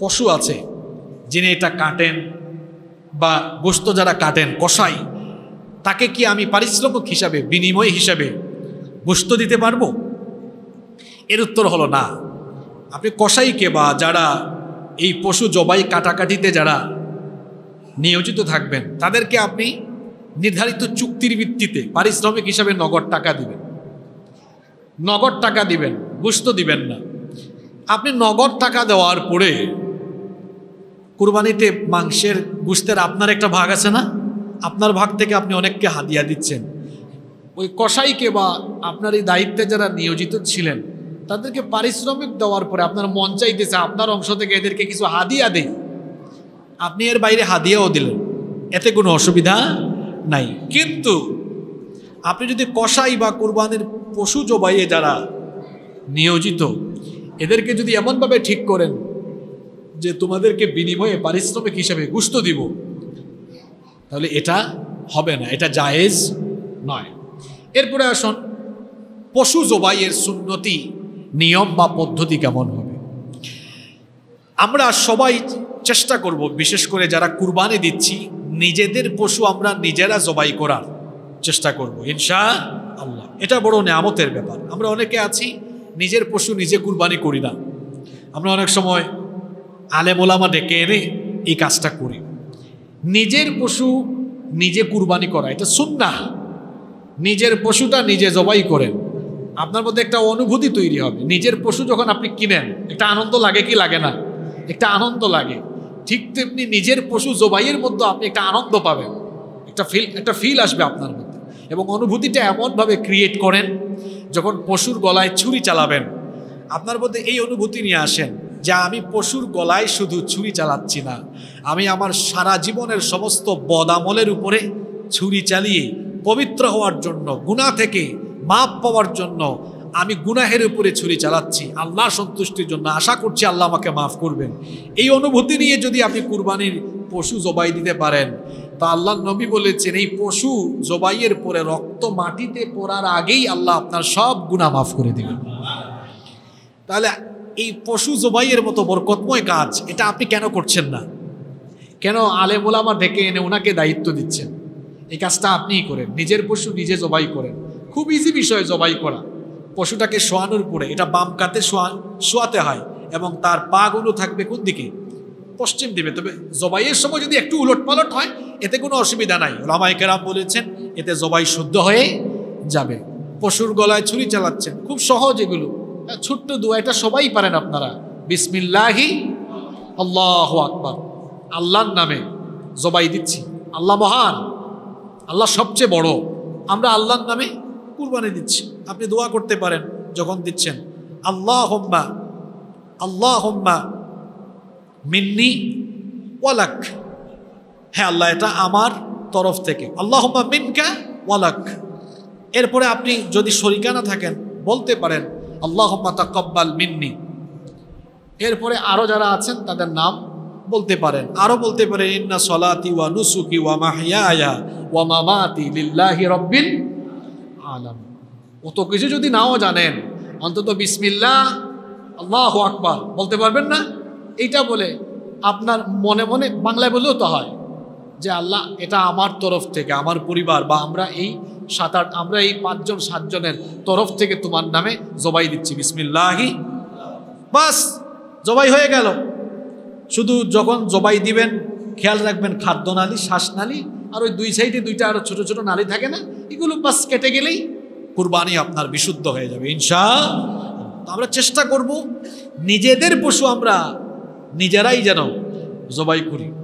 [SPEAKER 1] পশু আছে যিনি এটা কাটেন বা গোস্ত যারা কাটেন কসাই তাকে কি আমি পারিশ্রমিক হিসাবে বিনিময় হিসাবে গোস্ত দিতে পারবো এর উত্তর হলো না আপনি কসাইকে বা যারা এই পশু জবাই কাটাকাটিতে যারা নিয়োজিত থাকবেন তাদেরকে আপনি নির্ধারিত চুক্তির ভিত্তিতে পারিশ্রমিক হিসাবে নগদ টাকা দিবেন নগদ টাকা দিবেন বুঝতে দিবেন না আপনি নগদ টাকা দেওয়ার পরে কুরবানিতে মাংসের গুস্তের আপনার একটা ভাগ আছে না আপনার ভাগ থেকে আপনি অনেককে হাদিয়া দিচ্ছেন ওই কষাইকে বা আপনার এই দায়িত্বে যারা নিয়োজিত ছিলেন তাদেরকে পারিশ্রমিক দেওয়ার পরে আপনার মন চাইতেছে আপনার অংশ থেকে এদেরকে কিছু হাদিয়া দেই আপনি এর বাইরে হাদিয়াও দিলেন এতে কোনো অসুবিধা নাই কিন্তু আপনি যদি কষাই বা কোরবানের পশু জবাইয়ে যারা নিয়োজিত এদেরকে যদি এমনভাবে ঠিক করেন যে তোমাদেরকে বিনিময়ে পারিশ্রমিক হিসাবে গুস্ত দিব তাহলে এটা হবে না এটা জায়েজ নয় এরপরে আসুন পশু জবাইয়ের সুন্নতি নিয়ম বা পদ্ধতি কেমন হবে আমরা সবাই চেষ্টা করব বিশেষ করে যারা কুরবানি দিচ্ছি নিজেদের পশু আমরা নিজেরা জবাই করার চেষ্টা করব ইনশা আল্লাহ এটা বড় নেয়ামতের ব্যাপার আমরা অনেকে আছি নিজের পশু নিজে কুরবানি করি না আমরা অনেক সময় আলেমোলামা ডেকে এনে এই কাজটা করি নিজের পশু নিজে কুরবানি করা এটা সুন্না নিজের পশুটা নিজে জবাই করেন আপনার মধ্যে একটা অনুভূতি তৈরি হবে নিজের পশু যখন আপনি কিনেন একটা আনন্দ লাগে কি লাগে না একটা আনন্দ লাগে ঠিক তেমনি নিজের পশু জবাইয়ের মধ্যে আপনি একটা আনন্দ পাবেন একটা ফিল একটা ফিল আসবে আপনার মধ্যে এবং অনুভূতিটা এমনভাবে ক্রিয়েট করেন যখন পশুর গলায় ছুরি চালাবেন আপনার মধ্যে এই অনুভূতি নিয়ে আসেন যে আমি পশুর গলায় শুধু ছুরি চালাচ্ছি না আমি আমার সারা জীবনের সমস্ত বদামলের উপরে ছুরি চালিয়ে পবিত্র হওয়ার জন্য গুণা থেকে মাপ পাওয়ার জন্য আমি গুনাহের উপরে ছুরি চালাচ্ছি আল্লাহ সন্তুষ্টির জন্য আশা করছি আল্লাহ আমাকে মাফ করবেন এই অনুভূতি নিয়ে যদি আপনি কুরবানির পশু জবাই দিতে পারেন তা আল্লাহ নবী বলেছেন এই পশু জবাইয়ের পরে রক্ত মাটিতে পড়ার আগেই আল্লাহ আপনার সব গুণা মাফ করে দেবেন তাহলে এই পশু জবাইয়ের মতো বরকতময় কাজ এটা আপনি কেন করছেন না কেন আলেমুলামা ডেকে এনে ওনাকে দায়িত্ব দিচ্ছেন এই কাজটা আপনিই করেন নিজের পশু নিজে জবাই করেন খুব ইজি বিষয় জবাই করা পশুটাকে শোয়ানোর পরে এটা বাম কাতে শোয়া শোয়াতে হয় এবং তার পাগুলো থাকবে কোন দিকে পশ্চিম দিবে তবে জবাইয়ের সময় যদি একটু উলট পালট হয় এতে কোনো অসুবিধা নাই রামায়কেরাম বলেছেন এতে জবাই শুদ্ধ হয়ে যাবে পশুর গলায় ছুরি চালাচ্ছেন খুব সহজ এগুলো ছোট্ট দোয়া এটা সবাই পারেন আপনারা বিসমিল্লাহি আল্লাহ আকবর আল্লাহর নামে জবাই দিচ্ছি আল্লাহ মহান আল্লাহ সবচেয়ে বড় আমরা আল্লাহর নামে কুরবানি দিচ্ছি আপনি দোয়া করতে পারেন যখন দিচ্ছেন আল্লাহ হোম্মা আল্লাহ হোম্মা মিন্নি ওয়ালাক হ্যাঁ আল্লাহ এটা আমার তরফ থেকে আল্লাহ হোম্মা মিনকা ওয়ালাক এরপরে আপনি যদি শরিকানা থাকেন বলতে পারেন আল্লাহ হোম্মা কব্বাল মিন্নি এরপরে আরও যারা আছেন তাদের নাম বলতে পারেন আরও বলতে পারেন ইন্না সলাতি ওয়া নুসুকি ওয়া মাহিয়া ওয়া মামাতি লিল্লাহি রব্বিল আলম অত কিছু যদি নাও জানেন অন্তত বিসমিল্লা আল্লাহ আকবার বলতে পারবেন না এইটা বলে আপনার মনে মনে বাংলায় বললেও তো হয় যে আল্লাহ এটা আমার তরফ থেকে আমার পরিবার বা আমরা এই সাত আট আমরা এই পাঁচজন সাতজনের তরফ থেকে তোমার নামে জবাই দিচ্ছি বিসমিল্লাহি বাস জবাই হয়ে গেল শুধু যখন জবাই দিবেন খেয়াল রাখবেন শ্বাস শ্বাসনালী আর ওই দুই সাইডে দুইটা আরো ছোট ছোট নালী থাকে না এগুলো বাস কেটে গেলেই কুরবানি আপনার বিশুদ্ধ হয়ে যাবে ইনশা আমরা চেষ্টা করব নিজেদের পশু আমরা নিজেরাই যেন জবাই করি